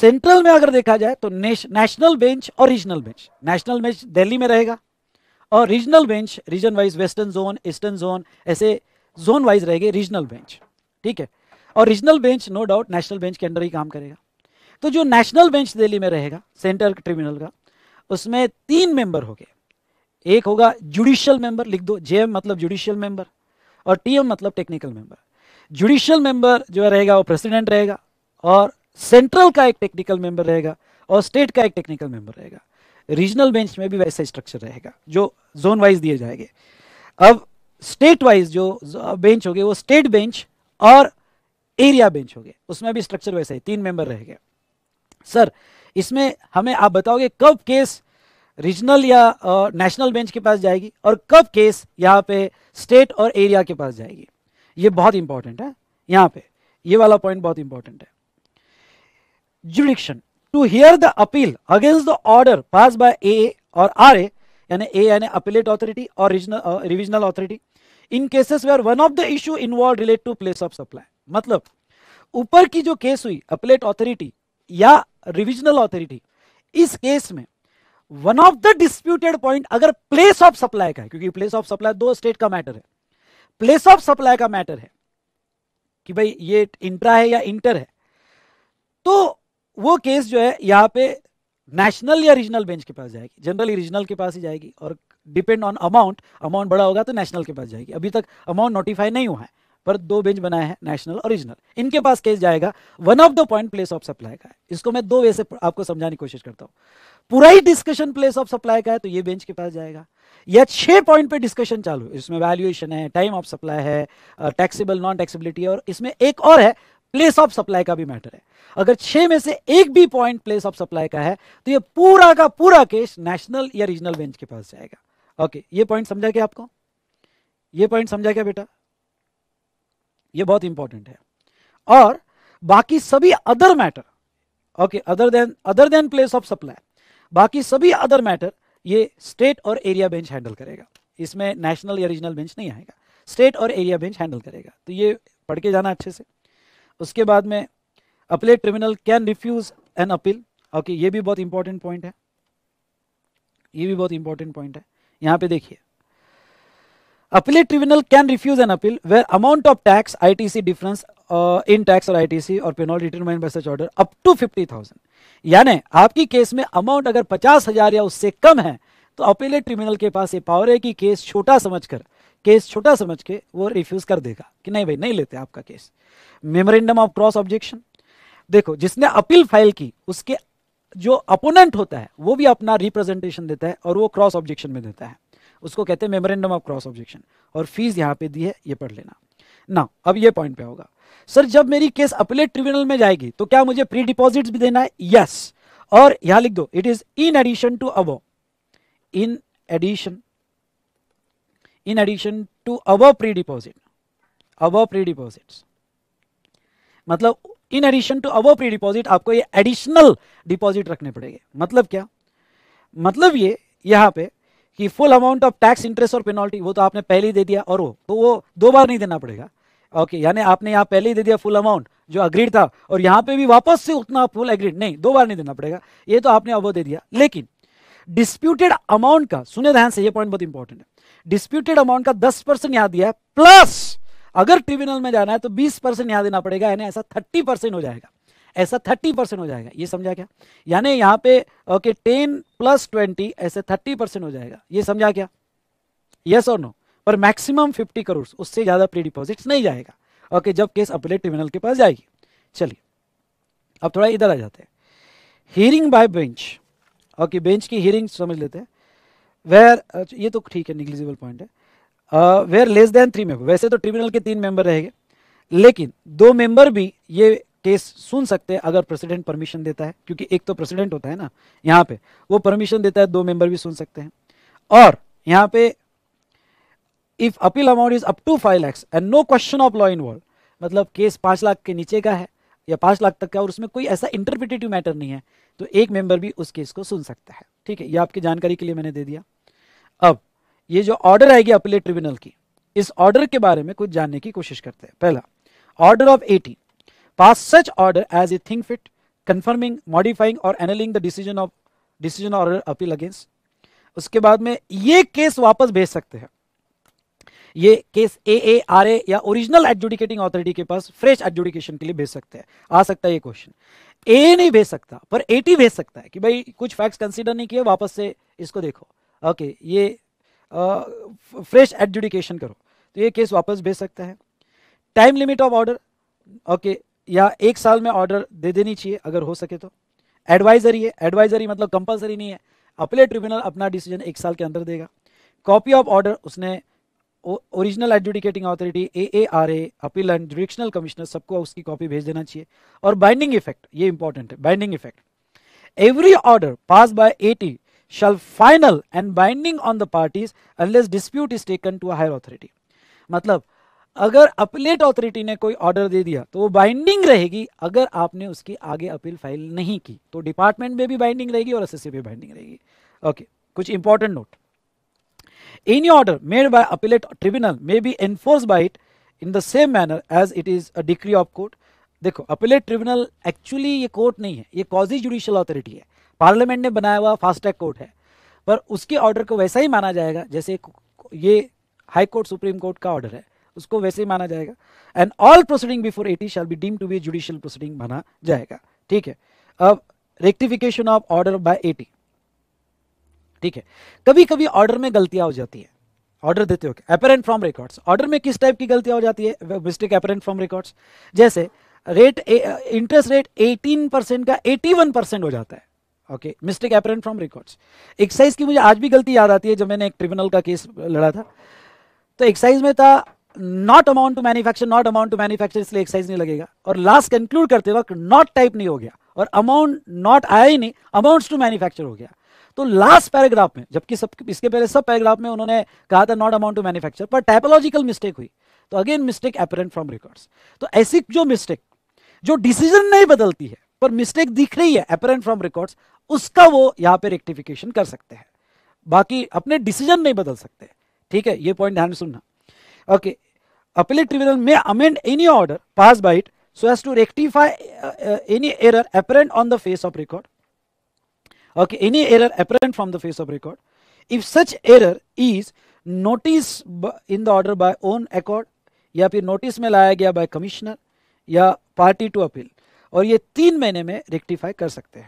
सेंट्रल में अगर देखा जाए तो नेशनल बेंच और regional bench national bench Delhi में रहेगा और regional bench region wise western zone eastern zone ऐसे जोन वाइज रहेगा रीजनल बेंच ठीक है और regional bench no doubt national bench के अंडर ही काम करेगा तो जो नेशनल बेंच दिल्ली में रहेगा सेंट्रल ट्रिब्यूनल का उसमें तीन मेंबर हो गए एक होगा जुडिशियल मेंबर लिख दो जे मतलब जुडिशियल मेंबर और टी मतलब टेक्निकल मेंबर जुडिशियल मेंबर जो रहेगा वो प्रेसिडेंट रहेगा और सेंट्रल का एक टेक्निकल मेंबर रहेगा और स्टेट का एक टेक्निकल मेंबर रहेगा रीजनल बेंच में भी वैसा स्ट्रक्चर रहेगा जो जोन वाइज दिए जाएंगे अब स्टेट वाइज जो बेंच हो गए वो स्टेट बेंच और एरिया बेंच हो गया उसमें भी स्ट्रक्चर वैसा ही तीन मेंबर रह गया सर इसमें हमें आप बताओगे कब केस रीजनल या नेशनल बेंच के पास जाएगी और कब केस यहाँ पे स्टेट और एरिया के पास जाएगी ये बहुत इंपॉर्टेंट है यहाँ पे ये वाला पॉइंट बहुत इंपॉर्टेंट है jurisdiction to hear the appeal against the order pass by A और आर ए यानी ए यानी अपीलेट अथॉरिटी और regional revisional authority in cases where one of the issue involve relate to place of supply मतलब ऊपर की जो case हुई appellate authority या रिविजनल ऑथोरिटी इस केस में one of the disputed point अगर प्लेस ऑफ सप्लाई का है क्योंकि प्लेस ऑफ सप्लाई दो स्टेट का मैटर है प्लेस ऑफ सप्लाई का मैटर है कि भाई ये इंट्रा है या इंटर है तो वो केस जो है यहां पे नेशनल या रीजनल बेंच के पास जाएगी जनरली रीजनल के पास ही जाएगी और डिपेंड ऑन अमाउंट अमाउंट बड़ा होगा तो नेशनल के पास जाएगी अभी तक अमाउंट नोटिफाई नहीं हुआ है पर दो बेंच बनाए हैं नेशनल ओरिजिनल इनके पास केस जाएगा one of the point place of supply का है इसको मैं दो वे से आपको समझाने की कोशिश करता हूं पूरा ही डिस्कशन प्लेस ऑफ सप्लाई का है तो ये बेंच के पास जाएगा या छह पॉइंट पे डिस्कशन चालू इसमें वैल्यूएशन है टाइम ऑफ सप्लाई है टैक्सीबल नॉन टैक्सीबिलिटी है और इसमें एक और है प्लेस ऑफ सप्लाई का भी मैटर है अगर छह में से एक भी पॉइंट प्लेस ऑफ सप्लाई का है तो ये पूरा का पूरा केस नेशनल या रीजनल बेंच के पास जाएगा ओके ये पॉइंट समझा क्या आपको ये पॉइंट समझा क्या बेटा ये बहुत इंपॉर्टेंट है और बाकी सभी other matter okay other than other than place of supply बाकी सभी अदर मैटर ये स्टेट और एरिया बेंच हैंडल करेगा इसमें नेशनल या रीजनल बेंच नहीं आएगा स्टेट और एरिया बेंच हैंडल करेगा तो ये पढ़ के जाना अच्छे से उसके बाद में appellate tribunal can refuse an appeal okay ये भी बहुत इंपॉर्टेंट पॉइंट है ये भी बहुत इंपॉर्टेंट पॉइंट है यहाँ पे देखिए Appellate tribunal can refuse an appeal where amount of tax, ITC difference uh, in tax or ITC or penalty determined by such order up to 50,000. यानी आपकी केस में अमाउंट अगर पचास हजार या उससे कम है तो अपीलेट ट्रिब्यूनल के पास ये पावर है कि केस छोटा कर केस छोटा समझ के वो रिफ्यूज कर देगा कि नहीं भाई नहीं लेते आपका case memorandum of cross objection देखो जिसने अपील फाइल की उसके जो अपोनेंट होता है वो भी अपना रिप्रेजेंटेशन देता है और वो क्रॉस ऑब्जेक्शन में देता है उसको कहते हैं मेमोरेंडम ऑफ क्रॉस ऑब्जेक्शन और फीस यहाँ पे दी है ये पढ़ लेना ना अब ये पॉइंट पे होगा सर जब मेरी केस अपेलेट ट्रिब्यूनल में जाएगी तो क्या मुझे प्री डिपॉजिट भी देना है यस yes. और यहां लिख दो it is in addition to अब in addition in addition to अब प्री डिपॉजिट अब प्री डिपॉजिट मतलब इन एडिशन टू अब प्री डिपॉजिट आपको ये एडिशनल डिपॉजिट रखने पड़ेंगे मतलब क्या मतलब ये यहां पे कि full amount of tax interest और पेनल्टी वो तो आपने पहले ही दे दिया और वो तो वो दो बार नहीं देना पड़ेगा ओके यानी आपने यहाँ पहले ही दे दिया फुल अमाउंट जो अग्रीड था और यहाँ पे भी वापस से उतना फुल अग्रीड नहीं दो बार नहीं देना पड़ेगा ये तो आपने अब वो दे दिया लेकिन डिस्प्यूटेड अमाउंट का सुने ध्यान से ये पॉइंट बहुत इंपॉर्टेंट है डिस्प्यूटेड अमाउंट का दस परसेंट यहाँ दिया है प्लस अगर ट्रिब्यूनल में जाना है तो बीस परसेंट यहाँ देना पड़ेगा यानी ऐसा थर्टी परसेंट हो जाएगा ऐसा थर्टी परसेंट हो जाएगा ये समझा क्या यानी यहाँ पे ओके टेन प्लस ट्वेंटी ऐसे थर्टी परसेंट हो जाएगा ये समझा क्या यस और नो पर मैक्सिमम फिफ्टी करोड़ उससे ज़्यादा प्री डिपोजिट नहीं जाएगा ओके जब केस अपेलेट ट्रिब्यूनल के पास जाएगी चलिए अब थोड़ा इधर आ जाते हैं hearing by bench okay bench की हियरिंग समझ लेते हैं वेयर अच्छा, ये तो ठीक है निग्लिजिबल पॉइंट है where less than three member वैसे तो ट्रिब्यूनल के तीन मेंबर रहेंगे लेकिन दो मेंबर भी ये केस सुन सकते हैं अगर प्रेसिडेंट परमिशन देता है क्योंकि एक तो प्रेसिडेंट होता है ना यहाँ पे वो परमिशन देता है दो मेंबर भी सुन सकते हैं और यहाँ पे if appeal amount is up to five lakhs and no question of law involve मतलब केस पांच लाख के नीचे का है या पांच लाख तक का और उसमें कोई ऐसा इंटरप्रिटेटिव मैटर नहीं है तो एक मेंबर भी उस केस को सुन सकता है ठीक है ये आपकी जानकारी के लिए मैंने दे दिया अब ये जो ऑर्डर आएगी अपीले ट्रिब्यूनल की इस ऑर्डर के बारे में कुछ जानने की कोशिश करते हैं पहला order of eighteen pass such order as it think fit, confirming, modifying or annulling the decision of decision order appeal against. उसके बाद में ये केस वापस भेज सकते हैं ये केस ए ए आर ए या ओरिजिनल एडजुडिकेटिंग अथॉरिटी के पास फ्रेश एडजुडिकेशन के लिए भेज सकते हैं आ सकता है ये क्वेश्चन ए नहीं भेज सकता पर एटी भेज सकता है कि भाई कुछ फैक्ट्स कंसीडर नहीं किए वापस से इसको देखो ओके ये फ्रेश एडजुडिकेशन करो तो ये केस वापस भेज सकता है time limit of order okay या एक साल में ऑर्डर दे देनी चाहिए अगर हो सके तो एडवाइजरी है एडवाइजरी मतलब कंपलसरी नहीं है अपले ट्रिब्यूनल अपना डिसीजन एक साल के अंदर देगा कॉपी ऑफ ऑर्डर उसने original adjudicating authority A A R A appeal and jurisdictional commissioner सबको उसकी कॉपी भेज देना चाहिए और बाइंडिंग इफेक्ट ये इंपॉर्टेंट है binding effect every order pass by AT shall final and binding on the parties unless dispute is taken to a higher authority मतलब अगर अपलेट ऑथोरिटी ने कोई ऑर्डर दे दिया तो वो बाइंडिंग रहेगी अगर आपने उसकी आगे अपील फाइल नहीं की तो डिपार्टमेंट में भी बाइंडिंग रहेगी और एस पे बाइंडिंग रहेगी ओके कुछ important note any order made by appellate tribunal may be enforce by it in the same manner as it is a decree of court देखो अपिलेट ट्रिब्यूनल एक्चुअली ये court नहीं है ये quasi judicial authority है parliament ने बनाया हुआ fast track court है पर उसके ऑर्डर को वैसा ही माना जाएगा जैसे ये हाई कोर्ट सुप्रीम कोर्ट का ऑर्डर है उसको वैसे ही माना जाएगा and all proceeding before AT shall be deem to be judicial proceeding माना जाएगा ठीक है अब rectification of order by AT ठीक है कभी कभी ऑर्डर में गलतियां हो जाती है ऑर्डर देते हो अपेरेंट फ्रॉम रिकॉर्ड्स ऑर्डर में किस टाइप की गलतियां हो जाती है मिस्टेक अपेरेंट फ्रॉम रिकॉर्ड्स जैसे रेट इंटरेस्ट रेट 18 परसेंट का 81 परसेंट हो जाता है okay mistake apparent from records excise की मुझे आज भी गलती याद आती है जब मैंने एक ट्रिब्यूनल का केस लड़ा था तो एक्साइज में था not amount to manufacture not amount to manufacture इसलिए एक्साइज नहीं लगेगा और लास्ट कंक्लूड करते वक्त नॉट टाइप नहीं हो गया और अमाउंट नॉट आया ही नहीं अमाउंट टू मैन्युफैक्चर हो गया तो लास्ट पैराग्राफ में जबकि सब इसके पहले सब पैराग्राफ में उन्होंने कहा था नॉट अमाउंट टू मैन्युफैक्चर पर टाइपोलॉजिकल मिस्टेक हुई तो again mistake apparent from records तो ऐसी जो मिस्टेक जो डिसीजन नहीं बदलती है पर मिस्टेक दिख रही है अपेरेंट फ्रॉम रिकॉर्ड्स उसका वो यहां पे रेक्टिफिकेशन कर सकते हैं बाकी अपने डिसीजन नहीं बदल सकते ठीक है ये पॉइंट ध्यान में सुनना Okay, appellate tribunal may amend any order passed by it so as to rectify uh, uh, any error apparent on the face of record. Okay, any error apparent from the face of record. If such error is notice in the order by own accord ya phir notice mein laya gaya by commissioner ya party to appeal aur ye 3 mahine mein rectify kar sakte hain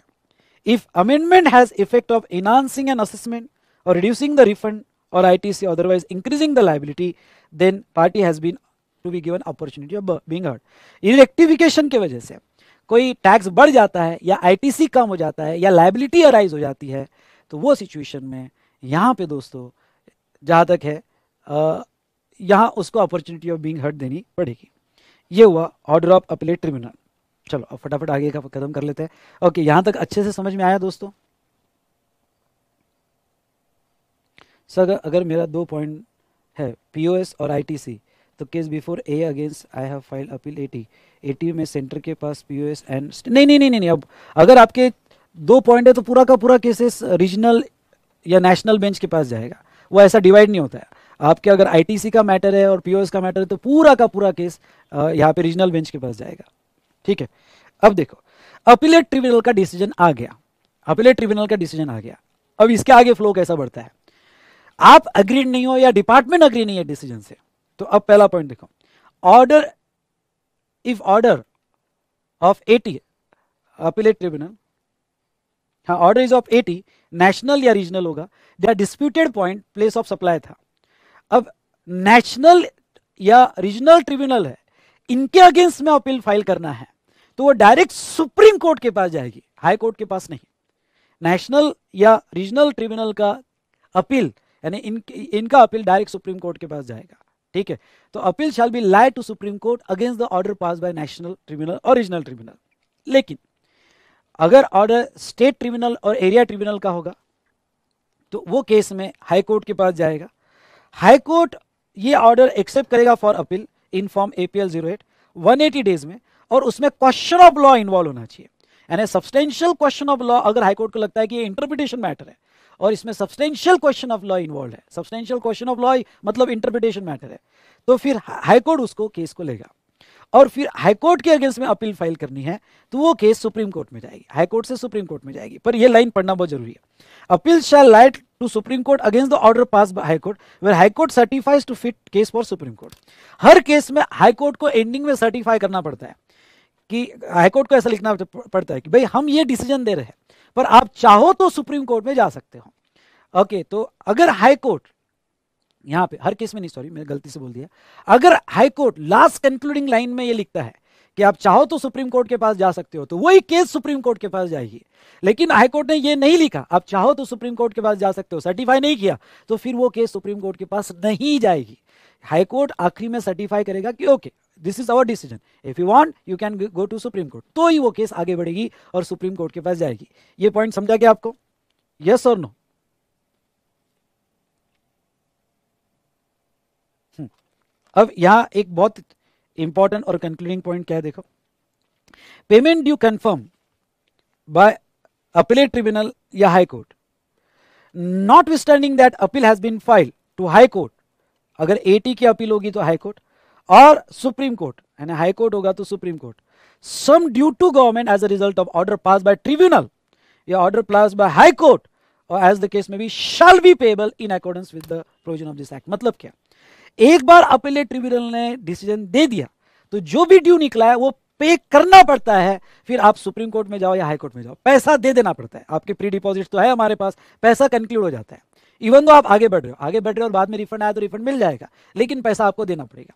if amendment has effect of enhancing an assessment or reducing the refund or ITC otherwise increasing the liability, then party has been to be given opportunity of being heard. इरेक्टिफिकेशन के वजह से कोई tax बढ़ जाता है या ITC कम हो जाता है या liability arise हो जाती है तो वो situation में यहाँ पे दोस्तों जहाँ तक है यहाँ उसको opportunity of being heard देनी पड़ेगी ये हुआ order of appellate tribunal. चलो अब फटाफट आगे का खत्म कर लेते हैं ओके यहाँ तक अच्छे से समझ में आया दोस्तों सर अगर मेरा दो पॉइंट है पीओएस और आईटीसी तो case before A against I have file appeal AT AT में सेंटर के पास पीओएस एंड नहीं नहीं नहीं नहीं अब अगर आपके दो पॉइंट है तो पूरा का पूरा केसेस रीजनल या नेशनल बेंच के पास जाएगा वो ऐसा डिवाइड नहीं होता है आपके अगर आईटीसी का मैटर है और पीओएस का मैटर है तो पूरा का पूरा केस यहाँ पे रीजनल बेंच के पास जाएगा ठीक है अब देखो अपीलेट ट्रिब्यूनल का डिसीजन आ गया अपीलेट ट्रिब्यूनल का डिसीजन आ गया अब इसके आगे फ्लो कैसा बढ़ता है आप अग्री नहीं हो या डिपार्टमेंट अग्री नहीं है डिसीजन से तो अब पहला पॉइंट देखो order if order of AT appellate tribunal हाँ order is of AT national या रीजनल होगा the disputed point place of supply था अब नेशनल या रीजनल ट्रिब्यूनल है इनके अगेंस्ट में अपील फाइल करना है तो वो डायरेक्ट सुप्रीम कोर्ट के पास जाएगी हाई कोर्ट के पास नहीं नेशनल या रीजनल ट्रिब्यूनल का अपील यानी इन इनका अपील डायरेक्ट सुप्रीम कोर्ट के पास जाएगा ठीक है तो appeal shall be lied to Supreme Court against the order pass by national tribunal और रीजनल ट्रिब्यूनल लेकिन अगर ऑर्डर स्टेट ट्रिब्यूनल और एरिया ट्रिब्यूनल का होगा तो वो केस में हाई कोर्ट के पास जाएगा हाई कोर्ट ये ऑर्डर एक्सेप्ट करेगा for appeal in form A P L zero eight one eighty days में और उसमें क्वेश्चन ऑफ लॉ इन्वॉल्व होना चाहिए यानी सब्सटेंशियल क्वेश्चन ऑफ लॉ अगर हाईकोर्ट को लगता है कि ये इंटरप्रिटेशन मैटर है और इसमें substantial question of law involve है सब्सटेंशियल क्वेश्चन ऑफ लॉ मतलब इंटरप्रिटेशन मैटर है तो फिर हाईकोर्ट उसको केस को लेगा और फिर हाईकोर्ट के अगेंस्ट में अपील फाइल करनी है तो वो केस सुप्रीम कोर्ट में जाएगी हाईकोर्ट से सुप्रीम कोर्ट में जाएगी पर ये लाइन पढ़ना बहुत जरूरी है appeal shall lie to Supreme Court against the order pass by High Court where High Court certifies to fit case for Supreme Court हर केस में हाईकोर्ट को एंडिंग में सर्टिफाई करना पड़ता है कि हाईकोर्ट को ऐसा लिखना पड़ता है कि भाई हम ये डिसीजन दे रहे हैं पर आप चाहो तो सुप्रीम कोर्ट में जा सकते हो ओके तो अगर हाई कोर्ट यहाँ पे हर केस में नहीं सॉरी मैंने गलती से बोल दिया अगर High Court last concluding line में ये लिखता है कि आप चाहो तो सुप्रीम कोर्ट के पास जा सकते हो तो वही केस सुप्रीम कोर्ट के पास जाएगी लेकिन हाईकोर्ट ने ये नहीं लिखा आप चाहो तो सुप्रीम कोर्ट के पास जा सकते हो सर्टिफाई नहीं किया तो फिर वो केस सुप्रीम कोर्ट के पास नहीं जाएगी हाईकोर्ट आखिरी में सर्टिफाई करेगा कि okay this is our decision if you want you can go to Supreme Court तो ही वो केस आगे बढ़ेगी और सुप्रीम कोर्ट के पास जाएगी ये पॉइंट समझा गया आपको यस और नो अब यहां एक बहुत इंपॉर्टेंट और कंक्लूडिंग पॉइंट क्या है देखो payment due confirm by appellate tribunal या High Court notwithstanding that appeal has been file to High Court अगर एटी की अपील होगी तो हाई कोर्ट और सुप्रीम कोर्ट यानी हाई कोर्ट होगा तो Supreme Court sum due to government as a result of order pass by tribunal या order pass by High Court और एज द केस में be shall be payable in accordance with the provision of this act मतलब क्या एक बार appellate tribunal ने decision दे दिया तो जो भी ड्यू निकला है वो पे करना पड़ता है फिर आप सुप्रीम कोर्ट में जाओ या हाई कोर्ट में जाओ पैसा दे देना पड़ता है आपके प्री डिपॉजिट तो है हमारे पास पैसा कंक्लूड हो जाता है इवन तो आप आगे बढ़ रहे हो आगे बढ़ रहे हो और बाद में रिफंड आया तो रिफंड मिल जाएगा लेकिन पैसा आपको देना पड़ेगा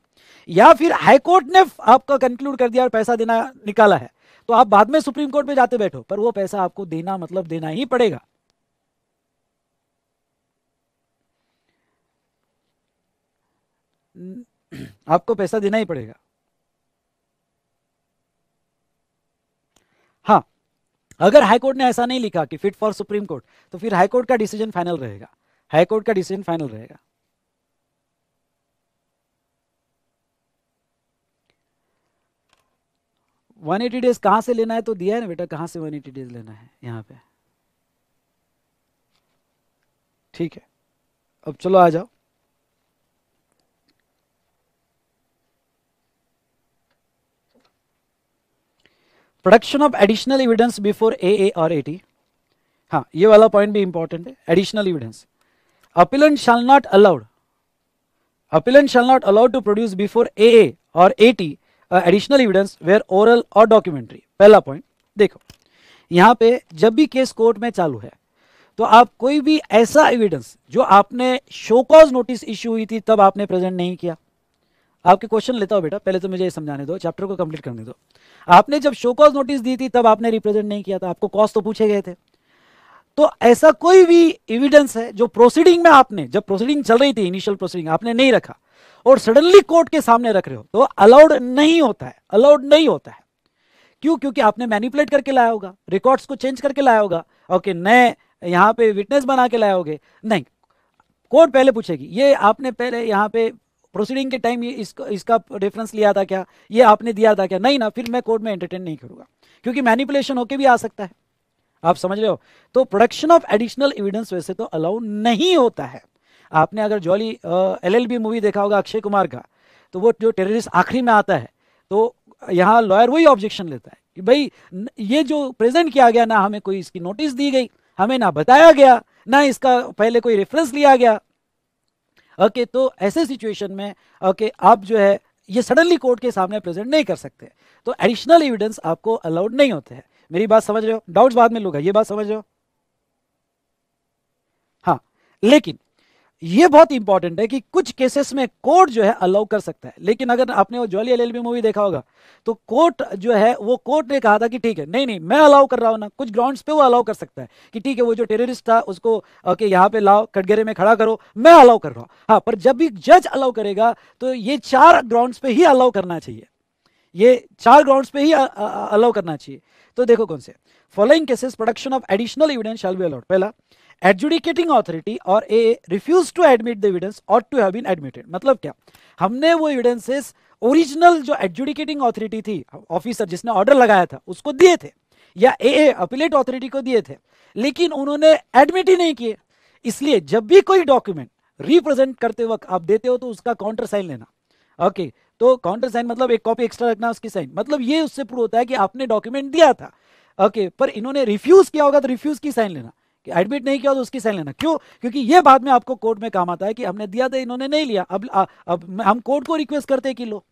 या फिर हाईकोर्ट ने आपका कंक्लूड कर दिया और पैसा देना निकाला है तो आप बाद में सुप्रीम कोर्ट में जाते बैठो पर वो पैसा आपको देना मतलब देना ही पड़ेगा आपको पैसा देना ही पड़ेगा हाँ अगर हाईकोर्ट ने ऐसा नहीं लिखा कि फिट फॉर सुप्रीम कोर्ट तो फिर हाईकोर्ट का डिसीजन फाइनल रहेगा हाईकोर्ट का डिसीजन फाइनल रहेगा वन एटी डेज कहां से लेना है तो दिया है ना बेटा कहां से वन एटी डेज लेना है यहां पे ठीक है अब चलो आ जाओ production of additional evidence before A A और एटी हाँ ये वाला पॉइंट भी इंपॉर्टेंट है additional evidence appellant shall not allowed appellant shall not allowed to produce before AA or AT uh, additional evidence where oral or documentary पहला point देखो यहाँ पे जब भी केस कोर्ट में चालू है तो आप कोई भी ऐसा एविडेंस जो आपने शोकॉज नोटिस इश्यू हुई थी तब आपने प्रेजेंट नहीं किया आपके क्वेश्चन लेता हूँ बेटा पहले तो मुझे समझाने दो चैप्टर को कंप्लीट करने दो आपने जब शोकॉज नोटिस दी थी तब आपने रिप्रेजेंट नहीं किया था आपको कॉस्ट तो पूछे गए थे तो ऐसा कोई भी एविडेंस है जो प्रोसीडिंग में आपने जब प्रोसीडिंग चल रही थी इनिशियल प्रोसीडिंग आपने नहीं रखा और सडनली कोर्ट के सामने रख रहे हो तो अलाउड नहीं होता है अलाउड नहीं होता है क्यों क्योंकि आपने मैनिपुलेट करके लाया होगा रिकॉर्ड्स को चेंज करके लाया होगा ओके नए यहाँ पे विटनेस बना के लाया होगे नहीं कोर्ट पहले पूछेगी ये आपने पहले यहाँ पे प्रोसीडिंग के टाइम ये इसको इसका रेफरेंस लिया था क्या ये आपने दिया था क्या नहीं ना फिर मैं कोर्ट में एंटरटेन नहीं करूंगा क्योंकि मैनिपुलेशन होके भी आ सकता है आप समझ रहे हो तो प्रोडक्शन ऑफ एडिशनल एविडेंस वैसे तो अलाउ नहीं होता है आपने अगर जॉली एलएलबी मूवी देखा होगा अक्षय कुमार का तो वो जो टेररिस्ट आखिरी में आता है तो यहाँ लॉयर वही ऑब्जेक्शन लेता है कि भाई ये जो प्रेजेंट किया गया ना हमें कोई इसकी नोटिस दी गई हमें ना बताया गया ना इसका पहले कोई रेफरेंस लिया गया ओके okay, तो ऐसे सिचुएशन में ओके okay, आप जो है ये सडनली कोर्ट के सामने प्रेजेंट नहीं कर सकते तो एडिशनल एविडेंस आपको अलाउड नहीं होते हैं मेरी बात समझ रहे हो डाउट्स बाद में लोग ये बात समझ रहे हो हाँ लेकिन ये बहुत इंपॉर्टेंट है कि कुछ केसेस में कोर्ट जो है अलाउ कर सकता है लेकिन अगर आपने वो जॉली एल मूवी देखा होगा तो कोर्ट जो है वो कोर्ट ने कहा था कि ठीक है नहीं नहीं मैं अलाउ कर रहा हूं ना कुछ ग्राउंड्स पे वो अलाउ कर सकता है कि ठीक है वो जो टेररिस्ट था उसको ओके यहाँ पे लाओ कटघरे में खड़ा करो मैं अलाउ कर रहा हूँ हाँ पर जब भी जज अलाउ करेगा तो ये चार ग्राउंड पे ही अलाउ करना चाहिए ये चार ग्राउंड पे ही अलाउ करना चाहिए तो देखो कौन से following cases production of additional evidence shall be allowed पहला एडजुडिकेटिंग ऑथोरिटी और A refuse to admit the evidence ought to have been admitted मतलब क्या हमने वो एविडेंसेस ओरिजिनल जो एडजुडिकेटिंग ऑथोरिटी थी ऑफिसर जिसने ऑर्डर लगाया था उसको दिए थे या ए अपीलेट ऑथोरिटी को दिए थे लेकिन उन्होंने एडमिट ही नहीं किए इसलिए जब भी कोई डॉक्यूमेंट रिप्रेजेंट करते वक्त आप देते हो तो उसका काउंटर साइन लेना ओके okay. तो काउंटर साइन मतलब एक कॉपी एक्स्ट्रा रखना उसकी साइन मतलब ये उससे प्रूव होता है कि आपने डॉक्यूमेंट दिया था ओके okay, पर इन्होंने रिफ्यूज किया होगा तो रिफ्यूज की साइन लेना एडमिट नहीं किया तो उसकी साइन लेना क्यों क्योंकि ये बाद में आपको कोर्ट में काम आता है कि हमने दिया था इन्होंने नहीं लिया अब आ, अब हम कोर्ट को रिक्वेस्ट करते हैं कि लो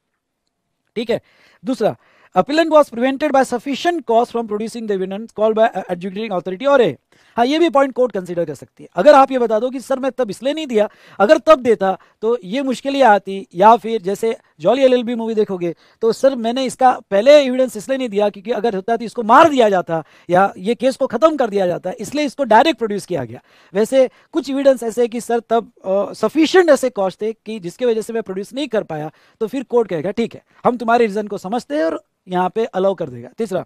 ठीक है दूसरा appellant was prevented by sufficient cause from producing the evidence call by adjudicating authority और ए हाँ ये भी पॉइंट कोर्ट कंसीडर कर सकती है अगर आप ये बता दो कि सर मैं तब इसलिए नहीं दिया अगर तब देता तो ये मुश्किलें आती या फिर जैसे जॉली एल मूवी देखोगे तो सर मैंने इसका पहले एविडेंस इसलिए नहीं दिया क्योंकि अगर होता तो इसको मार दिया जाता या ये केस को ख़त्म कर दिया जाता इसलिए इसको डायरेक्ट प्रोड्यूस किया गया वैसे कुछ एविडेंस ऐसे कि सर तब सफिशियंट ऐसे कॉज थे कि जिसकी वजह से मैं प्रोड्यूस नहीं कर पाया तो फिर कोर्ट कहेगा ठीक है हम तुम्हारे रीज़न को समझते हैं और यहाँ पे अलाउ कर देगा तीसरा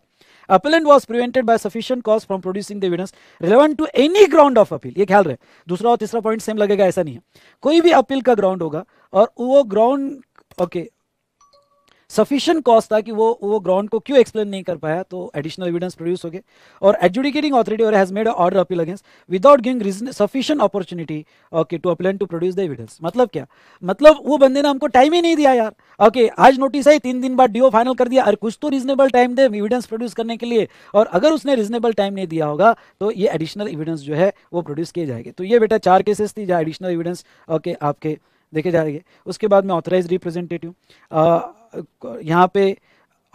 appellant was prevented by sufficient cause from producing the evidence relevant to any ground of appeal ये ख्याल रहे दूसरा और तीसरा पॉइंट सेम लगेगा ऐसा नहीं है कोई भी अपील का ग्राउंड होगा और वो ग्राउंड ओके सफिशियंट कॉज था कि वो वो ग्राउंड को क्यों एक्सप्लेन नहीं कर पाया तो एडिशनल एविडेंस प्रोड्यूस हो गए और एडजुडिकेटिंग ऑथोरिटी और has made order appeal against without giving reason sufficient opportunity okay to appeal to produce the evidence मतलब क्या मतलब वो बंदे ने हमको टाइम ही नहीं दिया यार ओके okay, आज नोटिस आई तीन दिन बाद डीओ फाइनल कर दिया अरे कुछ तो रीजनेबल टाइम दे एविडेंस प्रोड्यूस करने के लिए और अगर उसने रीजनेबल टाइम नहीं दिया होगा तो ये एडिशनल एविडेंस जो है वो प्रोड्यूस किए जाएंगे तो ये बेटा चार केसेस थी जहाँ एडिशनल एविडेंस ओके आपके देखे जाएंगे उसके बाद में ऑथराइज रिप्रेजेंटेटिव यहाँ पे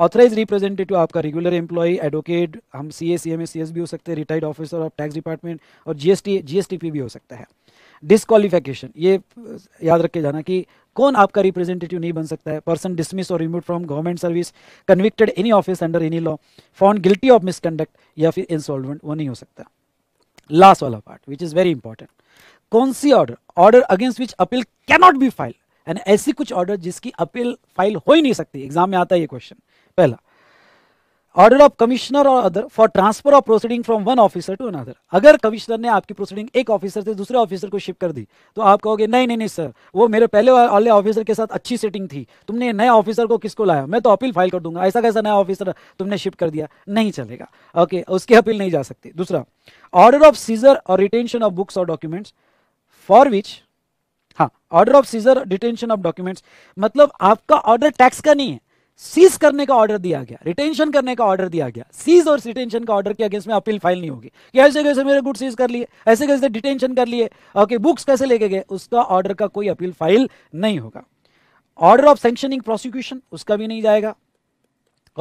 ऑथराइज रिप्रेजेंटेटिव आपका रेगुलर एम्प्लॉई एडवोकेट हम सी ए सी एम एस भी हो सकते हैं retired officer of tax department और जीएसटी जीएसटीपी भी हो सकता है डिसक्वालिफिकेशन ये याद रख के जाना कि कौन आपका रिप्रेजेंटेटिव नहीं बन सकता है पर्सन डिसमिस और remove from government service convicted any office under any law found guilty of misconduct या फिर इंसॉल्वेंट वो नहीं हो सकता लास्ट वाला part which is very important कौन सी order order against which appeal cannot be file and ऐसी कुछ ऑर्डर जिसकी अपील फाइल हो ही नहीं सकती एग्जाम में आता है ये क्वेश्चन पहला ऑर्डर ऑफ कमिश्नर और other for transfer of proceeding from one officer to another अगर कमिश्नर ने आपकी प्रोसीडिंग एक ऑफिसर से दूसरे ऑफिसर को शिफ्ट कर दी तो आप कहोगे नहीं नहीं नहीं सर वो मेरे पहले वाले ऑफिसर के साथ अच्छी सेटिंग थी तुमने नए ऑफिसर को किसको लाया मैं तो अपील फाइल कर दूंगा ऐसा कैसा नया ऑफिसर तुमने शिफ्ट कर दिया नहीं चलेगा ओके उसकी अपील नहीं जा सकती दूसरा ऑर्डर ऑफ सीजर और रिटेंशन ऑफ बुक्स और डॉक्यूमेंट्स फॉर विच हाँ order of seizure detention of documents मतलब आपका ऑर्डर टैक्स का नहीं है सीज करने का ऑर्डर दिया गया रिटेंशन करने का ऑर्डर दिया गया सीज और रिटेंशन का ऑर्डर के अगेंस्ट में अपील फाइल नहीं होगी कि ऐसे कैसे मेरे गुड सीज कर लिए ऐसे कैसे डिटेंशन कर लिए ओके बुक्स कैसे लेके गए उसका ऑर्डर का कोई अपील फाइल नहीं होगा ऑर्डर ऑफ सेंक्शनिंग प्रोसिक्यूशन उसका भी नहीं जाएगा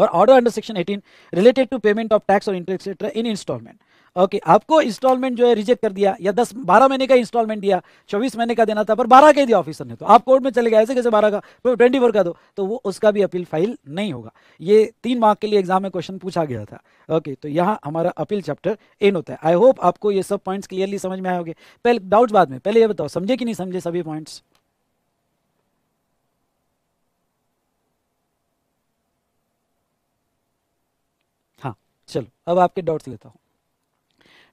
और order under section 18 related to payment of tax और interest in instalment okay okay, आपको इंस्टॉलमेंट जो है रिजेक्ट कर दिया या दस बारह महीने का इंस्टॉलमेंट दिया चौबीस महीने का देना था पर बारह का ही दिया ऑफिसर ने तो आप कोर्ट में चले गए ऐसे कैसे 12 का तो ट्वेंटी फोर का दो तो वो उसका भी अपील फाइल नहीं होगा ये तीन मार्क के लिए एग्जाम में क्वेश्चन पूछा गया था ओके okay, तो यहाँ हमारा अपील चैप्टर एन होता है आई होप आपको ये सब पॉइंट्स क्लियरली समझ में आए होंगे पहले डाउट बाद में पहले ये बताओ समझे कि नहीं समझे सभी पॉइंट्स हाँ चलो अब आपके डाउट्स लेता हूँ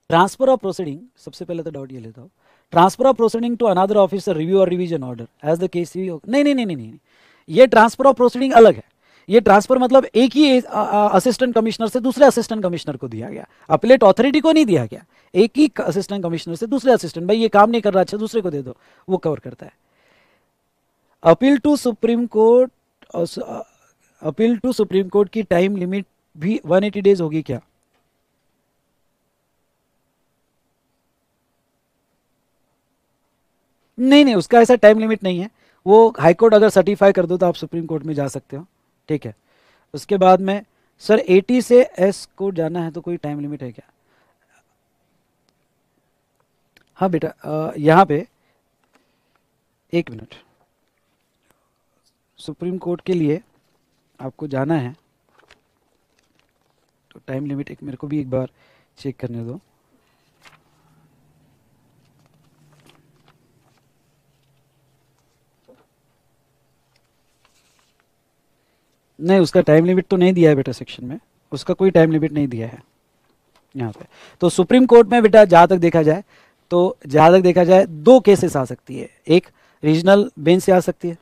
ट्रांसफर ऑफ प्रोसीडिंग सबसे पहले तो डाउट ये लेता हूँ transfer of proceeding to another officer review और revision order as the case नहीं नहीं नहीं नहीं नहीं ये ट्रांसफर ऑफ प्रोसीडिंग अलग है ये ट्रांसफर मतलब एक ही असिस्टेंट कमिश्नर से दूसरे असिस्टेंट कमिश्नर को दिया गया अपलेट ऑथोरिटी को नहीं दिया गया एक ही असिस्टेंट कमिश्नर से दूसरे असिस्टेंट भाई ये काम नहीं कर रहा अच्छा दूसरे को दे दो वो कवर करता है appeal to Supreme Court appeal to Supreme Court की टाइम लिमिट भी 180 डेज होगी क्या नहीं नहीं उसका ऐसा टाइम लिमिट नहीं है वो हाई कोर्ट अगर सर्टिफाई कर दो तो आप सुप्रीम कोर्ट में जा सकते हो ठीक है उसके बाद में सर 80 से एस कोर्ट जाना है तो कोई टाइम लिमिट है क्या हाँ बेटा यहाँ पे एक मिनट सुप्रीम कोर्ट के लिए आपको जाना है तो टाइम लिमिट एक मेरे को भी एक बार चेक करने दो नहीं उसका टाइम लिमिट तो नहीं दिया है बेटा सेक्शन में उसका कोई टाइम लिमिट नहीं दिया है यहाँ पे तो सुप्रीम कोर्ट में बेटा जहाँ तक देखा जाए तो जहाँ तक देखा जाए दो केसेस आ सकती है एक रीजनल बेंच से आ सकती है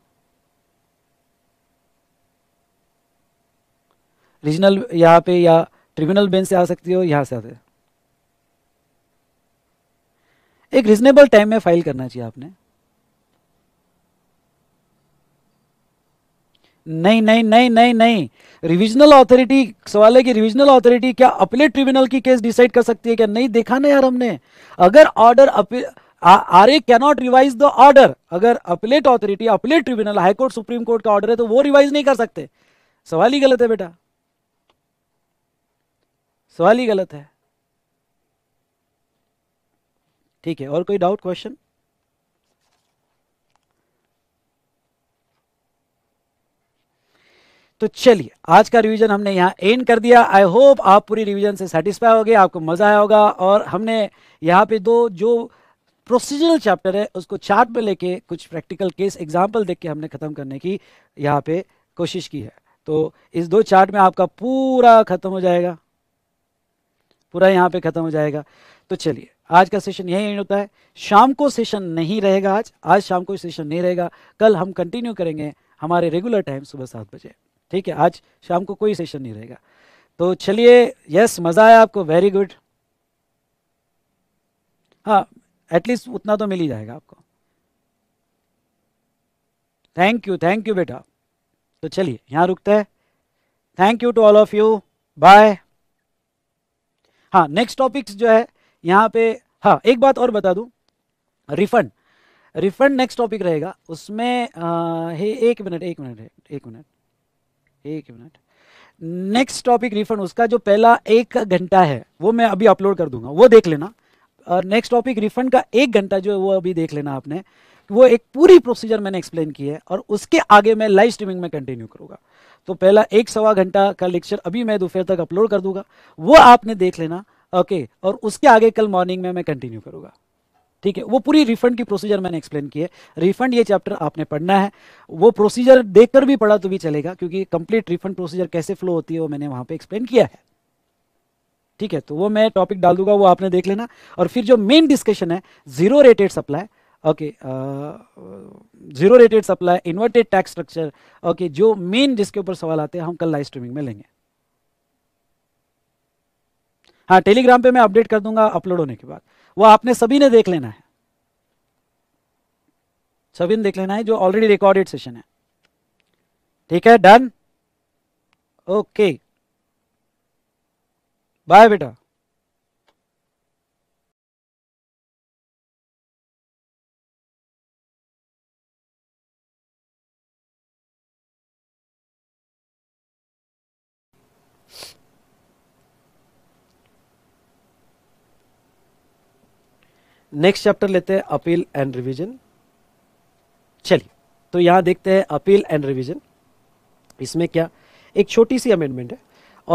रीजनल यहाँ पे या ट्रिब्यूनल बेंच से आ सकती है यहाँ से आते एक रीजनेबल टाइम में फाइल करना चाहिए आपने नहीं नहीं नहीं नहीं नहीं रिविजनल अथॉरिटी सवाल है कि रिविजनल अथॉरिटी क्या अपीलेट ट्रिब्यूनल की केस डिसाइड कर सकती है क्या नहीं देखा ना यार हमने अगर order R A cannot revise the order अगर appellate authority appellate tribunal High Court Supreme court का ऑर्डर है तो वो रिवाइज नहीं कर सकते सवाल ही गलत है बेटा सवाल ही गलत है ठीक है और कोई डाउट क्वेश्चन तो चलिए आज का रिवीजन हमने यहाँ एंड कर दिया आई होप आप पूरी रिवीजन से सेटिस्फाई हो गए आपको मज़ा आया होगा और हमने यहाँ पे दो जो प्रोसीजरल चैप्टर है उसको चार्ट में लेके कुछ प्रैक्टिकल केस एग्जाम्पल देख के हमने ख़त्म करने की यहाँ पे कोशिश की है तो इस दो चार्ट में आपका पूरा ख़त्म हो जाएगा पूरा यहाँ पे ख़त्म हो जाएगा तो चलिए आज का सेशन यही एंड होता है शाम को सेशन नहीं रहेगा आज आज शाम को सेशन नहीं रहेगा कल हम कंटिन्यू करेंगे हमारे रेगुलर टाइम सुबह सात बजे ठीक है आज शाम को कोई सेशन नहीं रहेगा तो चलिए यस मज़ा आया आपको वेरी गुड हाँ एटलीस्ट उतना तो मिल ही जाएगा आपको थैंक यू थैंक यू बेटा तो चलिए यहां रुकते हैं thank you to all of you bye हाँ नेक्स्ट टॉपिक्स जो है यहाँ पे हाँ एक बात और बता दू रिफंड रिफंड नेक्स्ट टॉपिक रहेगा उसमें आ, हे एक मिनट एक मिनट एक मिनट एक मिनट नेक्स्ट टॉपिक रिफंड उसका जो पहला एक घंटा है वो मैं अभी अपलोड कर दूंगा वो देख लेना और नेक्स्ट टॉपिक रिफंड का एक घंटा जो है वो अभी देख लेना आपने वो एक पूरी प्रोसीजर मैंने एक्सप्लेन की है और उसके आगे मैं लाइव स्ट्रीमिंग में कंटिन्यू करूंगा तो पहला एक सवा घंटा का लेक्चर अभी मैं दोपहर तक अपलोड कर दूंगा वो आपने देख लेना ओके और उसके आगे कल मॉर्निंग में मैं कंटिन्यू करूंगा ठीक है वो पूरी रिफंड की प्रोसीजर मैंने एक्सप्लेन की है रिफंड ये चैप्टर आपने पढ़ना है वो प्रोसीजर देखकर भी पढ़ा तो भी चलेगा क्योंकि कंप्लीट रिफंड प्रोसीजर कैसे फ्लो होती है वो मैंने वहां पे एक्सप्लेन किया है ठीक है तो वो मैं टॉपिक डाल दूंगा वो आपने देख लेना और फिर जो मेन डिस्कशन है zero rated supply okay zero rated supply inverted tax structure okay जो मेन जिसके ऊपर सवाल आते हैं हम कल लाइव स्ट्रीमिंग में लेंगे हाँ टेलीग्राम पे मैं अपडेट कर दूंगा अपलोड होने के बाद वह आपने सभी ने देख लेना है सभी ने देख लेना है जो ऑलरेडी रिकॉर्डेड सेशन है ठीक है डन ओके बाय बेटा नेक्स्ट चैप्टर लेते हैं अपील एंड रिवीजन चलिए तो यहाँ देखते हैं अपील एंड रिवीजन इसमें क्या एक छोटी सी अमेंडमेंट है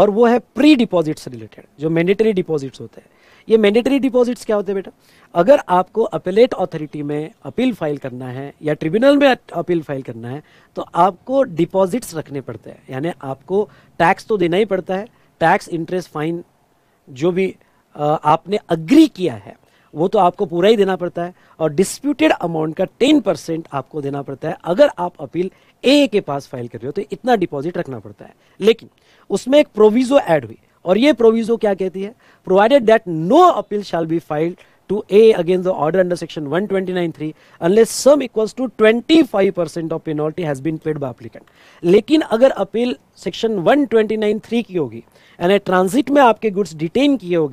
और वो है प्री डिपॉजिट से रिलेटेड जो मैंडेटरी डिपॉजिट्स होते हैं ये मैंडेटरी डिपॉजिट्स क्या होते हैं बेटा अगर आपको अपेलेट अथॉरिटी में अपील फाइल करना है या ट्रिब्यूनल में अपील फाइल करना है तो आपको डिपॉजिट्स रखने पड़ते हैं यानी आपको टैक्स तो देना ही पड़ता है टैक्स इंटरेस्ट फाइन जो भी आपने अग्री किया है वो तो आपको पूरा ही देना पड़ता है और डिस्प्यूटेड अमाउंट का टेन परसेंट आपको देना पड़ता है अगर आप अपील ए के पास फाइल कर रहे हो तो इतना डिपॉजिट रखना पड़ता है लेकिन उसमें एक प्रोविजो ऐड हुई और ये प्रोविजो क्या कहती है provided that no appeal shall be filed to A against the order under section some unless to twenty five percent of penalty has been paid by applicant. लेकिन अगर अपील सेक्शन थ्री की होगी यानी transit में आपके goods detain किए हो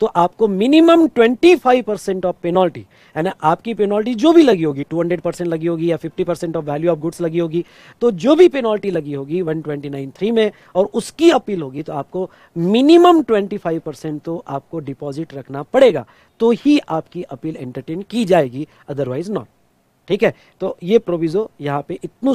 तो आपको मिनिमम 25 परसेंट ऑफ पेनल्टी यानी आपकी पेनल्टी जो भी लगी होगी 200 परसेंट लगी होगी या 50 percent of value of goods लगी होगी तो जो भी पेनल्टी लगी होगी 129.3 में और उसकी अपील होगी तो आपको मिनिमम 25 परसेंट तो आपको डिपॉजिट रखना पड़ेगा तो ही आपकी अपील एंटरटेन की जाएगी अदरवाइज नॉट ठीक है तो ये प्रोविजो यहाँ पे इतनू